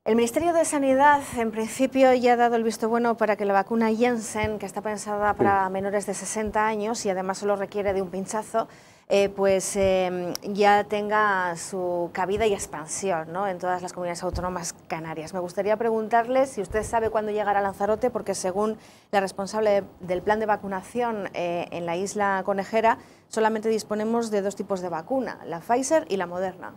el Ministerio de Sanidad en principio ya ha dado el visto bueno para que la vacuna Jensen, que está pensada para menores de 60 años y además solo requiere de un pinchazo, eh, pues em, ya tenga su cabida y expansión ¿no? en todas las comunidades autónomas canarias. Me gustaría preguntarle si usted sabe cuándo llegará Lanzarote, porque según la responsable del plan de vacunación eh, en la isla conejera, solamente disponemos de dos tipos de vacuna, la Pfizer y la Moderna.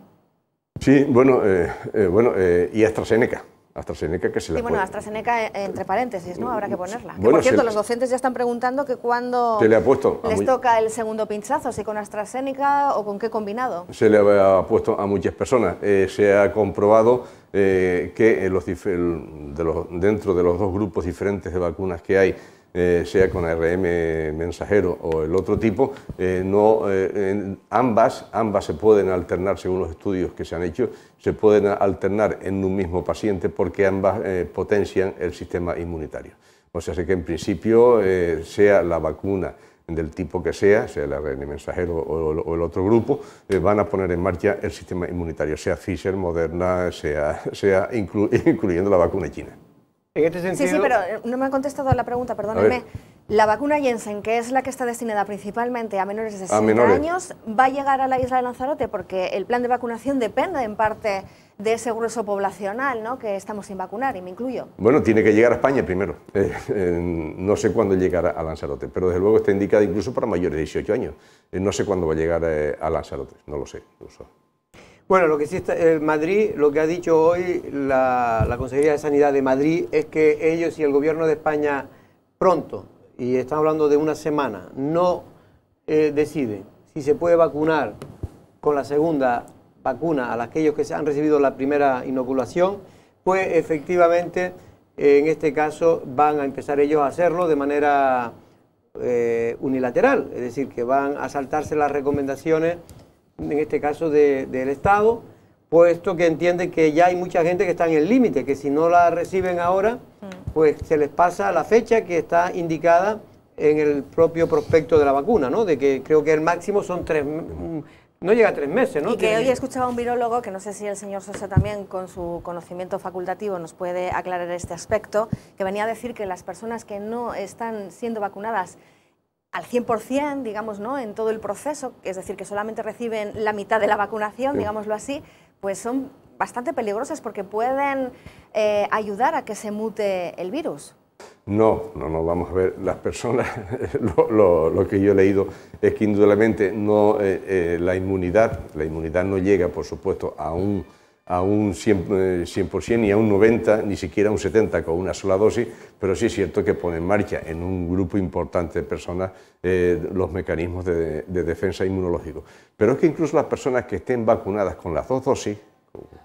Sí, bueno, eh, bueno y AstraZeneca. AstraZeneca que se la Sí, bueno, AstraZeneca eh, entre paréntesis, ¿no? Habrá que ponerla. por cierto, los docentes ya están preguntando que cuándo se le ha puesto les toca el segundo pinchazo, si con AstraZeneca o con qué combinado. Se le ha puesto a muchas personas. Eh, se ha comprobado eh, que los, dentro de los dos grupos diferentes de vacunas que hay, eh, sea con rm mensajero o el otro tipo, eh, no, eh, ambas, ambas se pueden alternar, según los estudios que se han hecho, se pueden alternar en un mismo paciente porque ambas potencian el sistema inmunitario. O sea, que en principio, sea la vacuna del tipo que sea, sea el ARN mensajero o, el otro grupo, van a poner en marcha el sistema inmunitario, sea Pfizer, Moderna, sea, sea incluyendo la vacuna china. Este sí, sí, pero eh, no me ha contestado la pregunta, Perdóneme. La vacuna Jensen, que es la que está destinada principalmente a menores de 60 años, ¿va a llegar a la isla de Lanzarote? Porque el plan de vacunación depende en parte de ese grueso poblacional ¿no? que estamos sin vacunar, y me incluyo. Bueno, tiene que llegar a España primero. Eh, eh, no sé cuándo llegará a Lanzarote, pero desde luego está indicada incluso para mayores de 18 años. no sé cuándo va a llegar a Lanzarote, no lo sé. No lo sé. Bueno, lo que sí está, Madrid, lo que ha dicho hoy la, Consejería de Sanidad de Madrid es que ellos y el gobierno de España pronto, y estamos hablando de una semana, no eh, deciden si se puede vacunar con la segunda vacuna a aquellos que se han recibido la primera inoculación, pues efectivamente eh, en este caso van a empezar ellos a hacerlo de manera eh, unilateral, es decir, que van a saltarse las recomendaciones en este caso de, del Estado, puesto que entienden que ya hay mucha gente que está en el límite, que si no la reciben ahora, mm. pues se les pasa la fecha que está indicada en el propio prospecto de la vacuna, ¿no? De que creo que el máximo son tres, mm, no llega a tres meses, ¿no? Y que hoy escuchaba a un virólogo, que no sé si el señor Sosa también con su conocimiento facultativo nos puede aclarar este aspecto, que venía a decir que las personas que no están siendo vacunadas al 100%, digamos, ¿no? en todo el proceso, es decir, que solamente reciben la mitad de la vacunación, digámoslo así, pues son bastante peligrosas porque pueden eh, ayudar a que se mute el virus. No, no, no, vamos a ver, las personas, lo, que yo he leído es que indudablemente no, eh, eh, la, inmunidad, la inmunidad no llega, por supuesto, a un a un 100%, 100 ni a un 90, ni siquiera a un 70 con una sola dosis, pero sí es cierto que pone en marcha en un grupo importante de personas eh, los mecanismos de, de defensa inmunológico. Pero es que incluso las personas que estén vacunadas con las dos dosis,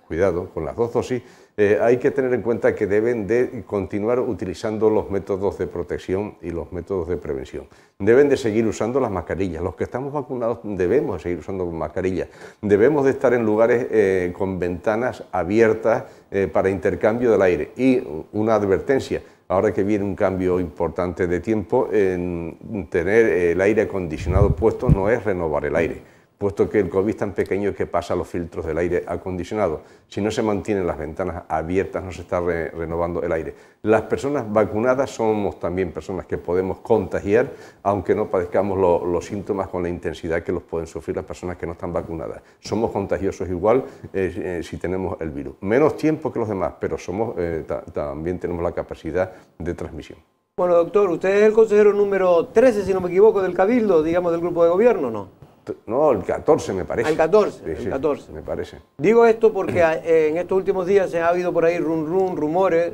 cuidado, con las dos dosis, eh, hay que tener en cuenta que deben de continuar utilizando los métodos de protección y los métodos de prevención. Deben de seguir usando las mascarillas. Los que estamos vacunados debemos seguir usando mascarillas. Debemos de estar en lugares eh, con ventanas abiertas eh, para intercambio del aire. Y una advertencia, ahora que viene un cambio importante de tiempo, tener el aire acondicionado puesto no es renovar el aire puesto que el COVID es tan pequeño que pasa los filtros del aire acondicionado. Si no se mantienen las ventanas abiertas, no se está renovando el aire. Las personas vacunadas somos también personas que podemos contagiar, aunque no padezcamos los síntomas con la intensidad que los pueden sufrir las personas que no están vacunadas. Somos contagiosos igual eh, eh, si tenemos el virus. Menos tiempo que los demás, pero eh, también tenemos la capacidad de transmisión. Bueno, doctor, usted es el consejero número 13, si no me equivoco, del Cabildo, digamos, del grupo de gobierno, ¿no? No, el 14 me parece. El 14, el 14. Me parece. Digo esto porque eh, en estos últimos días se ha habido por ahí rumores,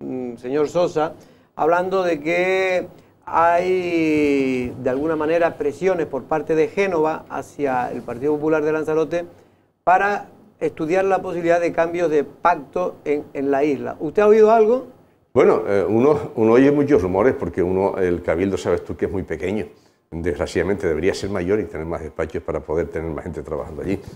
mm, señor Sosa, hablando de que hay de alguna manera presiones por parte de Génova hacia el Partido Popular de Lanzarote para estudiar la posibilidad de cambios de pacto en, la isla. ¿Usted ha oído algo? Bueno, eh, uno, uno oye muchos rumores porque uno, el Cabildo, sabes tú que es muy pequeño desgraciadamente debería ser mayor y tener más despachos para poder tener más gente trabajando allí.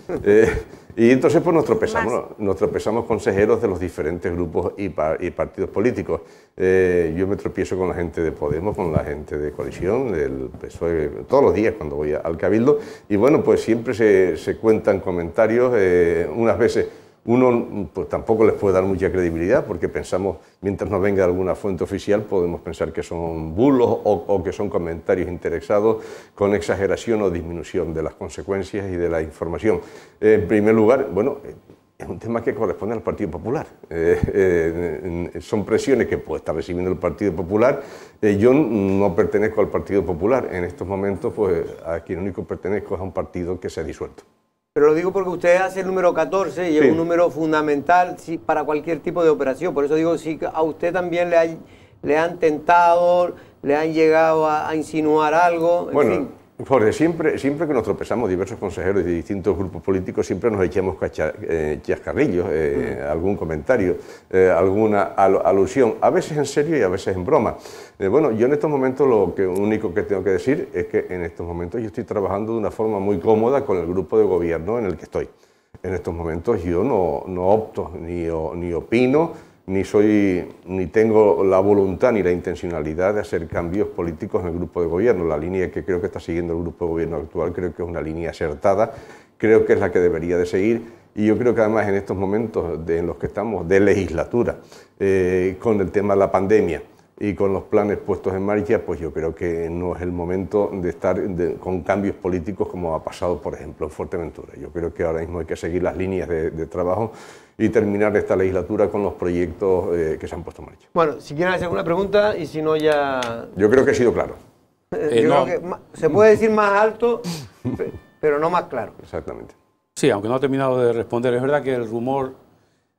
Eh, y entonces pues nos tropezamos, nos tropezamos consejeros de los diferentes grupos y, partidos políticos. Eh, yo me tropiezo con la gente de Podemos, con la gente de Coalición, del PSOE, todos los días cuando voy al Cabildo. Y bueno, pues siempre se, cuentan comentarios, eh, unas veces uno mm, pues, tampoco les puede dar mucha credibilidad porque pensamos, mientras no venga alguna fuente oficial, podemos pensar que son bulos o, que son comentarios interesados con exageración o disminución de las consecuencias y de la información. en primer lugar, bueno, eh, es un tema que corresponde al Partido Popular. Eh, eh, son presiones que puede estar recibiendo el Partido Popular. yo no pertenezco al Partido Popular. En estos momentos, pues, a quien único pertenezco es a un partido que se ha disuelto. Pero lo digo porque usted hace el número 14 y es un número fundamental para cualquier tipo de operación. Por eso digo, si a usted también le, le han tentado, le han llegado a, insinuar algo, en fin porque siempre, siempre que nos tropezamos diversos consejeros de distintos grupos políticos, siempre nos echamos eh, chascarrillos, eh, mm. algún comentario, eh, alguna alusión, a veces en serio y a veces en broma. bueno, yo en estos momentos lo que único que tengo que decir es que en estos momentos yo estoy trabajando de una forma muy cómoda con el grupo de gobierno en el que estoy. En estos momentos yo no, no opto ni, ni opino ni soy ni tengo la voluntad ni la intencionalidad de hacer cambios políticos en el grupo de gobierno. La línea que creo que está siguiendo el grupo de gobierno actual creo que es una línea acertada, creo que es la que debería de seguir y yo creo que además en estos momentos en los que estamos de legislatura eh, con el tema de la pandemia y con los planes puestos en marcha, pues yo creo que no es el momento de estar con cambios políticos como ha pasado, por ejemplo, en Fuerteventura. Yo creo que ahora mismo hay que seguir las líneas de, trabajo y terminar esta legislatura con los proyectos eh, que se han puesto en marcha. Bueno, si quieren hacer alguna pregunta y si no ya... Yo creo que ha sido claro. Eh, eh, se puede decir más alto, pero no más claro. Exactamente. Sí, aunque no ha terminado de responder, es verdad que el rumor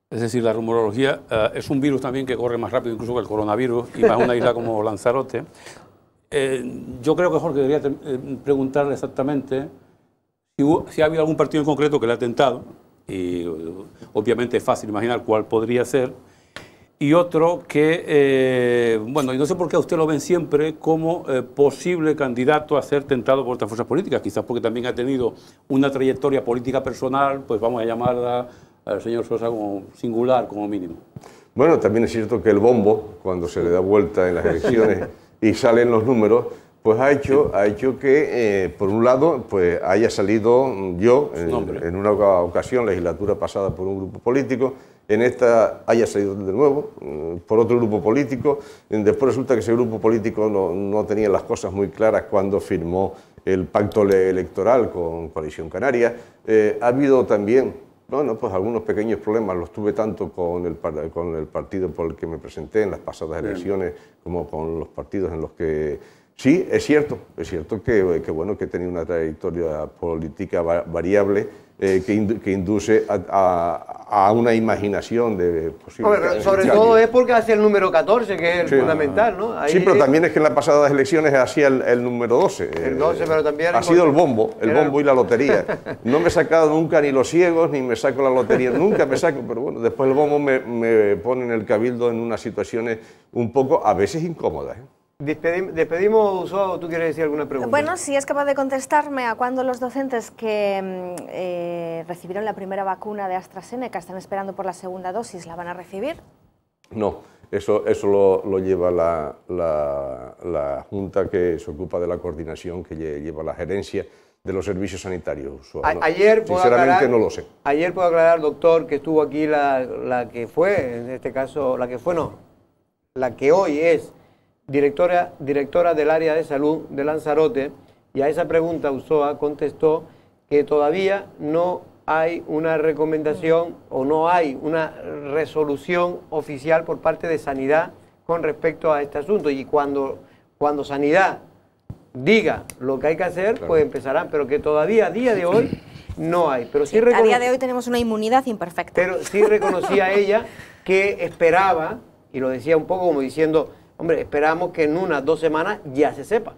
es decir, la rumorología eh, es un virus también que corre más rápido incluso que el coronavirus y más una isla como Lanzarote. Eh, yo creo que Jorge debería eh, preguntarle exactamente si, ha habido algún partido en concreto que le ha tentado, y obviamente es fácil imaginar cuál podría ser, y otro que, bueno, y no sé por qué usted lo ven siempre como posible candidato a ser tentado por otras fuerzas políticas, quizás porque también ha tenido una trayectoria política personal, pues vamos a llamarla el señor Sosa como singular, como mínimo. Bueno, también es cierto que el bombo, cuando se le da vuelta en las elecciones y salen los números, pues ha hecho, ha hecho que, eh, por un lado, pues haya salido mm, yo en, una ocasión, legislatura pasada, por un grupo político, en esta haya salido de nuevo mm, por otro grupo político, mm, después resulta que ese grupo político no, no, tenía las cosas muy claras cuando firmó el pacto electoral con Coalición Canaria. Eh, ha habido también bueno, pues algunos pequeños problemas los tuve tanto con el, con el partido por el que me presenté en las pasadas elecciones como con los partidos en los que... Sí, es cierto, es cierto que, bueno, que he tenido una trayectoria política variable eh, que, induce a, a, una imaginación de sobre todo es porque hace el número 14, que es el fundamental, ¿no? sí, pero también es que en las pasadas elecciones hacía el, número 12. El 12, eh, pero también. Ha sido el bombo, el bombo y la lotería. No me he sacado nunca ni los ciegos, ni me saco la lotería, nunca me saco, pero bueno, después el bombo me, me pone en el cabildo en unas situaciones un poco, a veces incómodas. ¿eh? despedimos tú quieres decir alguna pregunta. Bueno, si es capaz de contestarme a cuándo los docentes que mm, eh, recibieron la primera vacuna de AstraZeneca están esperando por la segunda dosis, ¿la van a recibir? No, eso, eso lo, lleva la, la, junta que se ocupa de la coordinación, que lleva la gerencia de los servicios sanitarios. ayer puedo sinceramente aclarar, no lo sé. Ayer puedo aclarar, doctor, que estuvo aquí la, la que fue, en este caso, la que fue no, la que hoy es directora, directora del área de salud de Lanzarote, y a esa pregunta Usoa contestó que todavía no hay una recomendación o no hay una resolución oficial por parte de Sanidad con respecto a este asunto. Y cuando, cuando Sanidad diga lo que hay que hacer, pues empezarán, pero que todavía a día de hoy no hay. Pero a día de hoy tenemos una inmunidad imperfecta. Pero sí reconocía ella que esperaba, y lo decía un poco como diciendo, Hombre, esperamos que en unas dos semanas ya se sepa.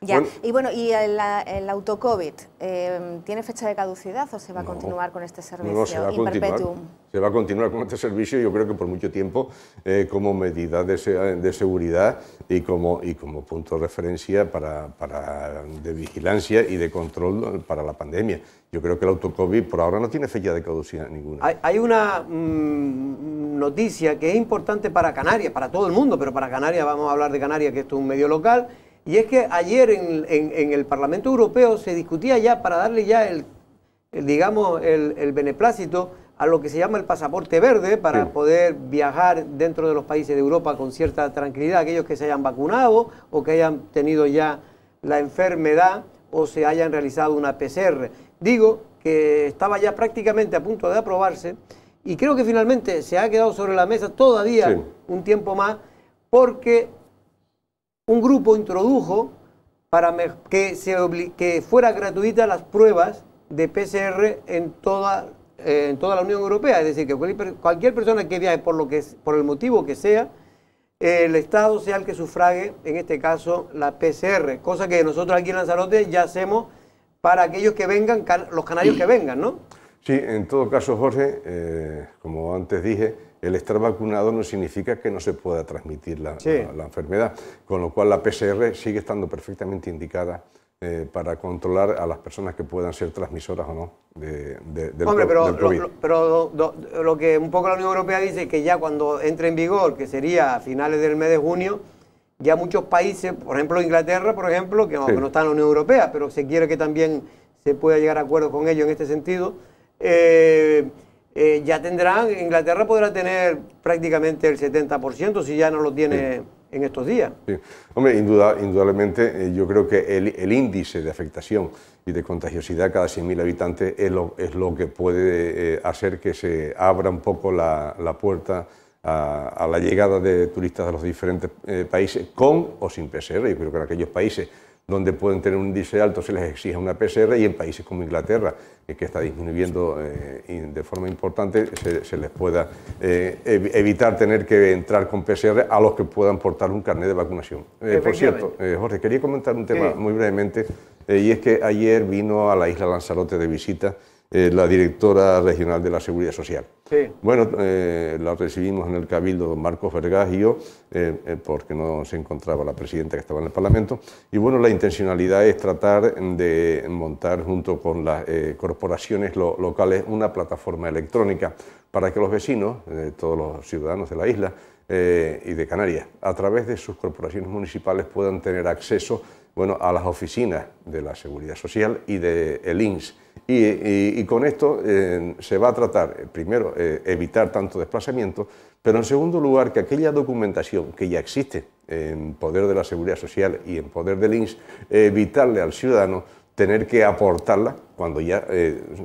Ya, y bueno, ¿y el, autocovid em, tiene fecha de caducidad o se va a continuar con este servicio? No, se va, a continuar, se va a continuar con este servicio, yo creo que por mucho tiempo, eh, como medida de, seguridad y como, y como punto de referencia de vigilancia y de control para la pandemia. Yo creo que el autocovid por ahora no tiene fecha de caducidad ninguna. Hay, una mm, noticia que es importante para Canarias, para todo el mundo, pero para Canarias, vamos a hablar de Canarias, que esto es un medio local, y es que ayer en, el Parlamento Europeo se discutía ya para darle ya el, digamos, el, beneplácito a lo que se llama el pasaporte verde para poder viajar dentro de los países de Europa con cierta tranquilidad, aquellos que se hayan vacunado o que hayan tenido ya la enfermedad o se hayan realizado una PCR digo que estaba ya prácticamente a punto de aprobarse y creo que finalmente se ha quedado sobre la mesa todavía un tiempo más porque un grupo introdujo para que, se que fuera gratuita las pruebas de PCR en toda, eh, en toda la Unión Europea. Es decir, que cualquier, persona que viaje por, lo que, por el motivo que sea, el Estado sea el que sufrague, en este caso, la PCR, cosa que nosotros aquí en Lanzarote ya hacemos para aquellos que vengan, los canarios que vengan, ¿no? Sí, en todo caso, Jorge, eh, como antes dije, el estar vacunado no significa que no se pueda transmitir la, enfermedad, con lo cual la PCR sigue estando perfectamente indicada eh, para controlar a las personas que puedan ser transmisoras o no de, del, Hombre, pero, Lo, que un poco la Unión Europea dice es que ya cuando entre en vigor, que sería a finales del mes de junio, ya muchos países, por ejemplo Inglaterra, por ejemplo, que, no, está en la Unión Europea, pero se quiere que también se pueda llegar a acuerdo con ellos en este sentido, eh, eh, ya tendrán, Inglaterra podrá tener prácticamente el 70% si ya no lo tiene en estos días. Hombre, indudablemente eh, yo creo que el, índice de afectación y de contagiosidad cada 100.000 habitantes es lo, que puede hacer que se abra un poco la puerta a, la llegada de turistas de los diferentes eh, países, con o sin PCR. Yo creo que en aquellos países donde pueden tener un índice alto se les exige una PCR y en países como Inglaterra, eh, que está disminuyendo eh, de forma importante, se, les pueda evitar tener que entrar con PCR a los que puedan portar un carnet de vacunación. por cierto, Jorge, quería comentar un tema muy brevemente, y es que ayer vino a la isla Lanzarote de visita eh, la directora regional de la Seguridad Social. Bueno, eh, la recibimos en el Cabildo don Marcos Vergás y yo, eh, porque no se encontraba la presidenta que estaba en el Parlamento. Y bueno, la intencionalidad es tratar de montar junto con las corporaciones locales una plataforma electrónica para que los vecinos, todos los ciudadanos de la isla y de Canarias, a través de sus corporaciones municipales puedan tener acceso bueno, a las oficinas de la Seguridad Social y del de, INSS y, con esto eh, se va a tratar, eh, primero, eh, evitar tanto desplazamiento, pero en segundo lugar, que aquella documentación que ya existe en poder de la Seguridad Social y en poder del INS, evitarle al ciudadano tener que aportarla cuando ya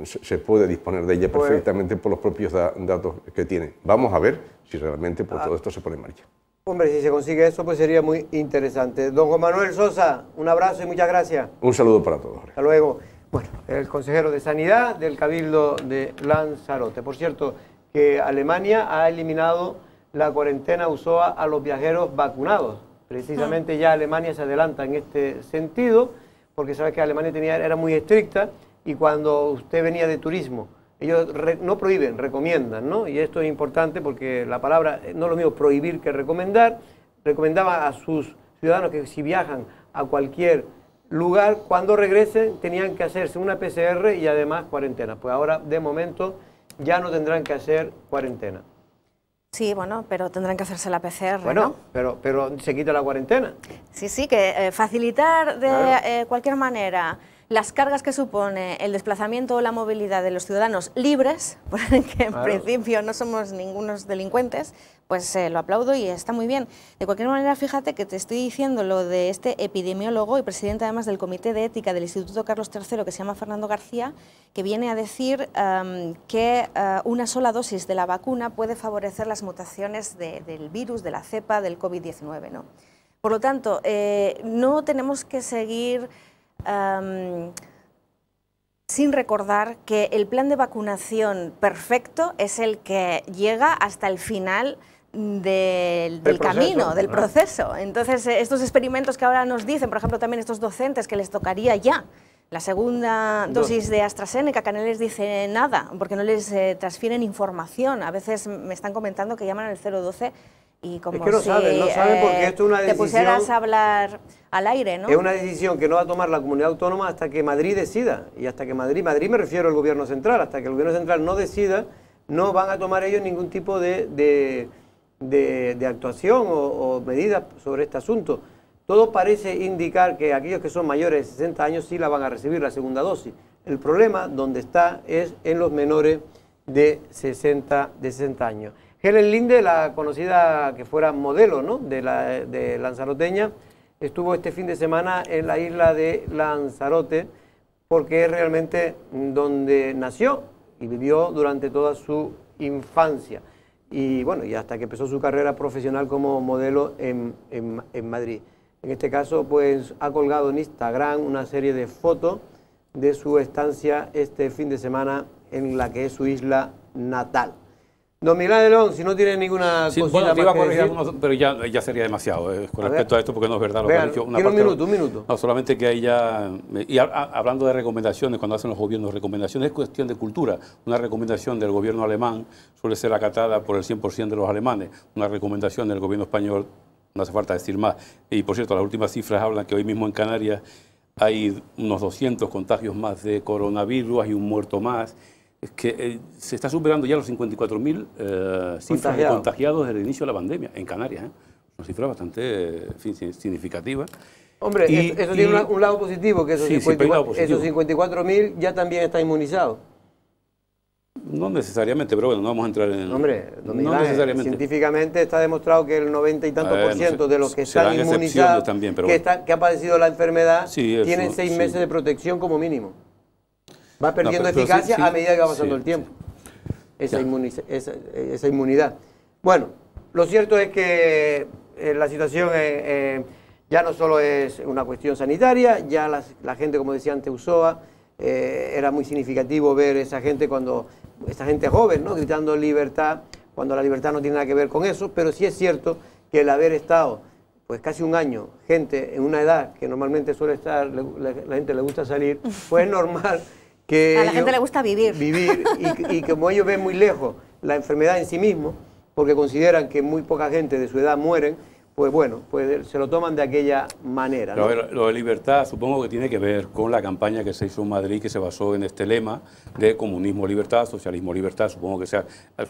se puede disponer de ella pues perfectamente por los propios datos que tiene. Vamos a ver si realmente pues, ah. todo esto se pone en marcha. Hombre, si se consigue eso, pues sería muy interesante. Don Juan Manuel Sosa, un abrazo y muchas gracias. Un saludo para todos. Hasta luego. Bueno, el consejero de Sanidad del Cabildo de Lanzarote. Por cierto, que Alemania ha eliminado la cuarentena USOA a los viajeros vacunados. Precisamente ah. ya Alemania se adelanta en este sentido, porque sabe que Alemania tenía, era muy estricta y cuando usted venía de turismo, ellos no prohíben, recomiendan, ¿no? Y esto es importante porque la palabra, eh, no lo mismo prohibir que recomendar, recomendaba a sus ciudadanos que si viajan a cualquier lugar, cuando regresen, tenían que hacerse una PCR y además cuarentena. Pues ahora, de momento, ya no tendrán que hacer cuarentena. Sí, bueno, pero tendrán que hacerse la PCR. Bueno, pero, pero se quita la cuarentena. Sí, sí, que eh, facilitar de eh, cualquier manera las cargas que supone el desplazamiento o la movilidad de los ciudadanos libres, porque en principio no somos ningunos delincuentes, pues eh, lo aplaudo y está muy bien. De cualquier manera, fíjate que te estoy diciendo lo de este epidemiólogo y presidente además del Comité de Ética del Instituto Carlos III, que se llama Fernando García, que viene a decir que eh, una sola dosis de la vacuna puede favorecer las mutaciones del virus, de la cepa, del COVID-19. Por lo tanto, eh, no tenemos que seguir... sin recordar que el plan de vacunación perfecto es el que llega hasta el final del, camino, del proceso. Entonces, eh, estos experimentos que ahora nos dicen, por ejemplo, también estos docentes que les tocaría ya la segunda dosis de AstraZeneca, que no les dice nada, porque no les eh, transfieren información. A veces me están comentando que llaman al 012 y como es que no saben, no saben porque eh, esto es una decisión... Te pusieras a hablar al aire, ¿no? Es una decisión que no va a tomar la comunidad autónoma hasta que Madrid decida. Y hasta que Madrid, Madrid me refiero al gobierno central, hasta que el gobierno central no decida, no van a tomar ellos ningún tipo de de, actuación o, medidas sobre este asunto. Todo parece indicar que aquellos que son mayores de 60 años sí la van a recibir la segunda dosis. El problema donde está es en los menores de 60, de 60 años. Helen Linde, la conocida que fuera modelo ¿no? de, la, de Lanzaroteña, estuvo este fin de semana en la isla de Lanzarote porque es realmente donde nació y vivió durante toda su infancia y bueno, y hasta que empezó su carrera profesional como modelo en, Madrid. En este caso, pues ha colgado en Instagram una serie de fotos de su estancia este fin de semana en la que es su isla natal. Don Miguel Adelón, si no tiene ninguna bueno, pero ya, sería demasiado eh, con respecto a esto, porque no es verdad lo que ha dicho. Una un minuto, un minuto. No, solamente que ahí ya... Eh, y hablando de recomendaciones, cuando hacen los gobiernos recomendaciones, es cuestión de cultura. Una recomendación del gobierno alemán suele ser acatada por el 100% de los alemanes. Una recomendación del gobierno español, no hace falta decir más. Y, por cierto, las últimas cifras hablan que hoy mismo en Canarias hay unos 200 contagios más de coronavirus, hay un muerto más es que eh, se está superando ya los 54.000 eh, cifras contagiados desde el inicio de la pandemia en Canarias. ¿eh? Una cifra bastante significativa. Hombre, eso, tiene un lado positivo, que esos 54.000 ya también están inmunizados. No necesariamente, pero bueno, no vamos a entrar en... Hombre, no necesariamente. científicamente está demostrado que el 90 y tanto por ciento de los que están inmunizados, también, pero que, ha padecido la enfermedad, tienen seis meses de protección como mínimo. Va perdiendo eficacia a medida que va pasando el tiempo. Esa, inmunidad. Bueno, lo cierto es que eh, la situación eh, eh, ya no solo es una cuestión sanitaria, ya la gente, como decía antes Usoa, era muy significativo ver esa gente cuando, esa gente joven, ¿no? Gritando libertad, cuando la libertad no tiene nada que ver con eso, pero sí es cierto que el haber estado pues casi un año, gente en una edad que normalmente suele estar, la, la gente le gusta salir, fue pues, es normal que a la gente le gusta vivir. Vivir, y, como ellos ven muy lejos la enfermedad en sí mismo, porque consideran que muy poca gente de su edad mueren, pues bueno, pues se lo toman de aquella manera. Lo, de libertad supongo que tiene que ver con la campaña que se hizo en Madrid, que se basó en este lema de comunismo, libertad, socialismo, libertad, supongo que sea,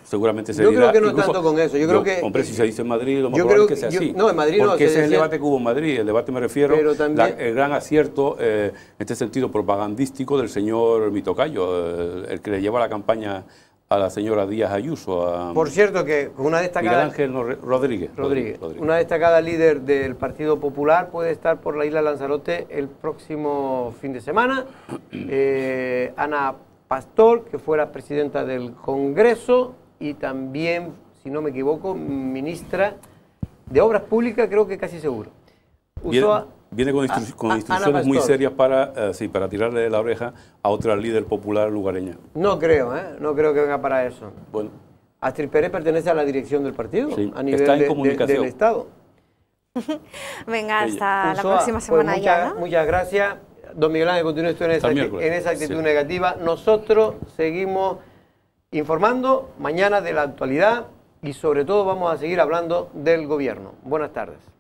seguramente se Yo creo que no tanto con eso, yo creo que... Hombre, si se dice en Madrid, lo más yo es No, en Madrid ese es el debate que hubo en Madrid, el debate me refiero, pero también, el gran acierto, eh, en este sentido propagandístico del señor Mitocayo, eh, el que le lleva la campaña a la señora Díaz Ayuso. A, Por cierto, que una destacada... Miguel Ángel Rodríguez, Rodríguez, Una destacada líder del Partido Popular puede estar por la isla Lanzarote el próximo fin de semana. Eh, Ana Pastor, que fuera presidenta del Congreso y también, si no me equivoco, ministra de Obras Públicas, creo que casi seguro viene con, ah, ah, instrucciones muy serias para, eh, sí, para tirarle de la oreja a otra líder popular lugareña. No creo, ¿eh? No creo que venga para eso. Bueno. Astrid Pérez pertenece a la dirección del partido, a nivel del Estado. venga, hasta la próxima pues semana muchas, ya, gracias. Don Miguel Ángel, continúe en esa, actitud negativa. Nosotros seguimos informando mañana de la actualidad y sobre todo vamos a seguir hablando del gobierno. Buenas tardes.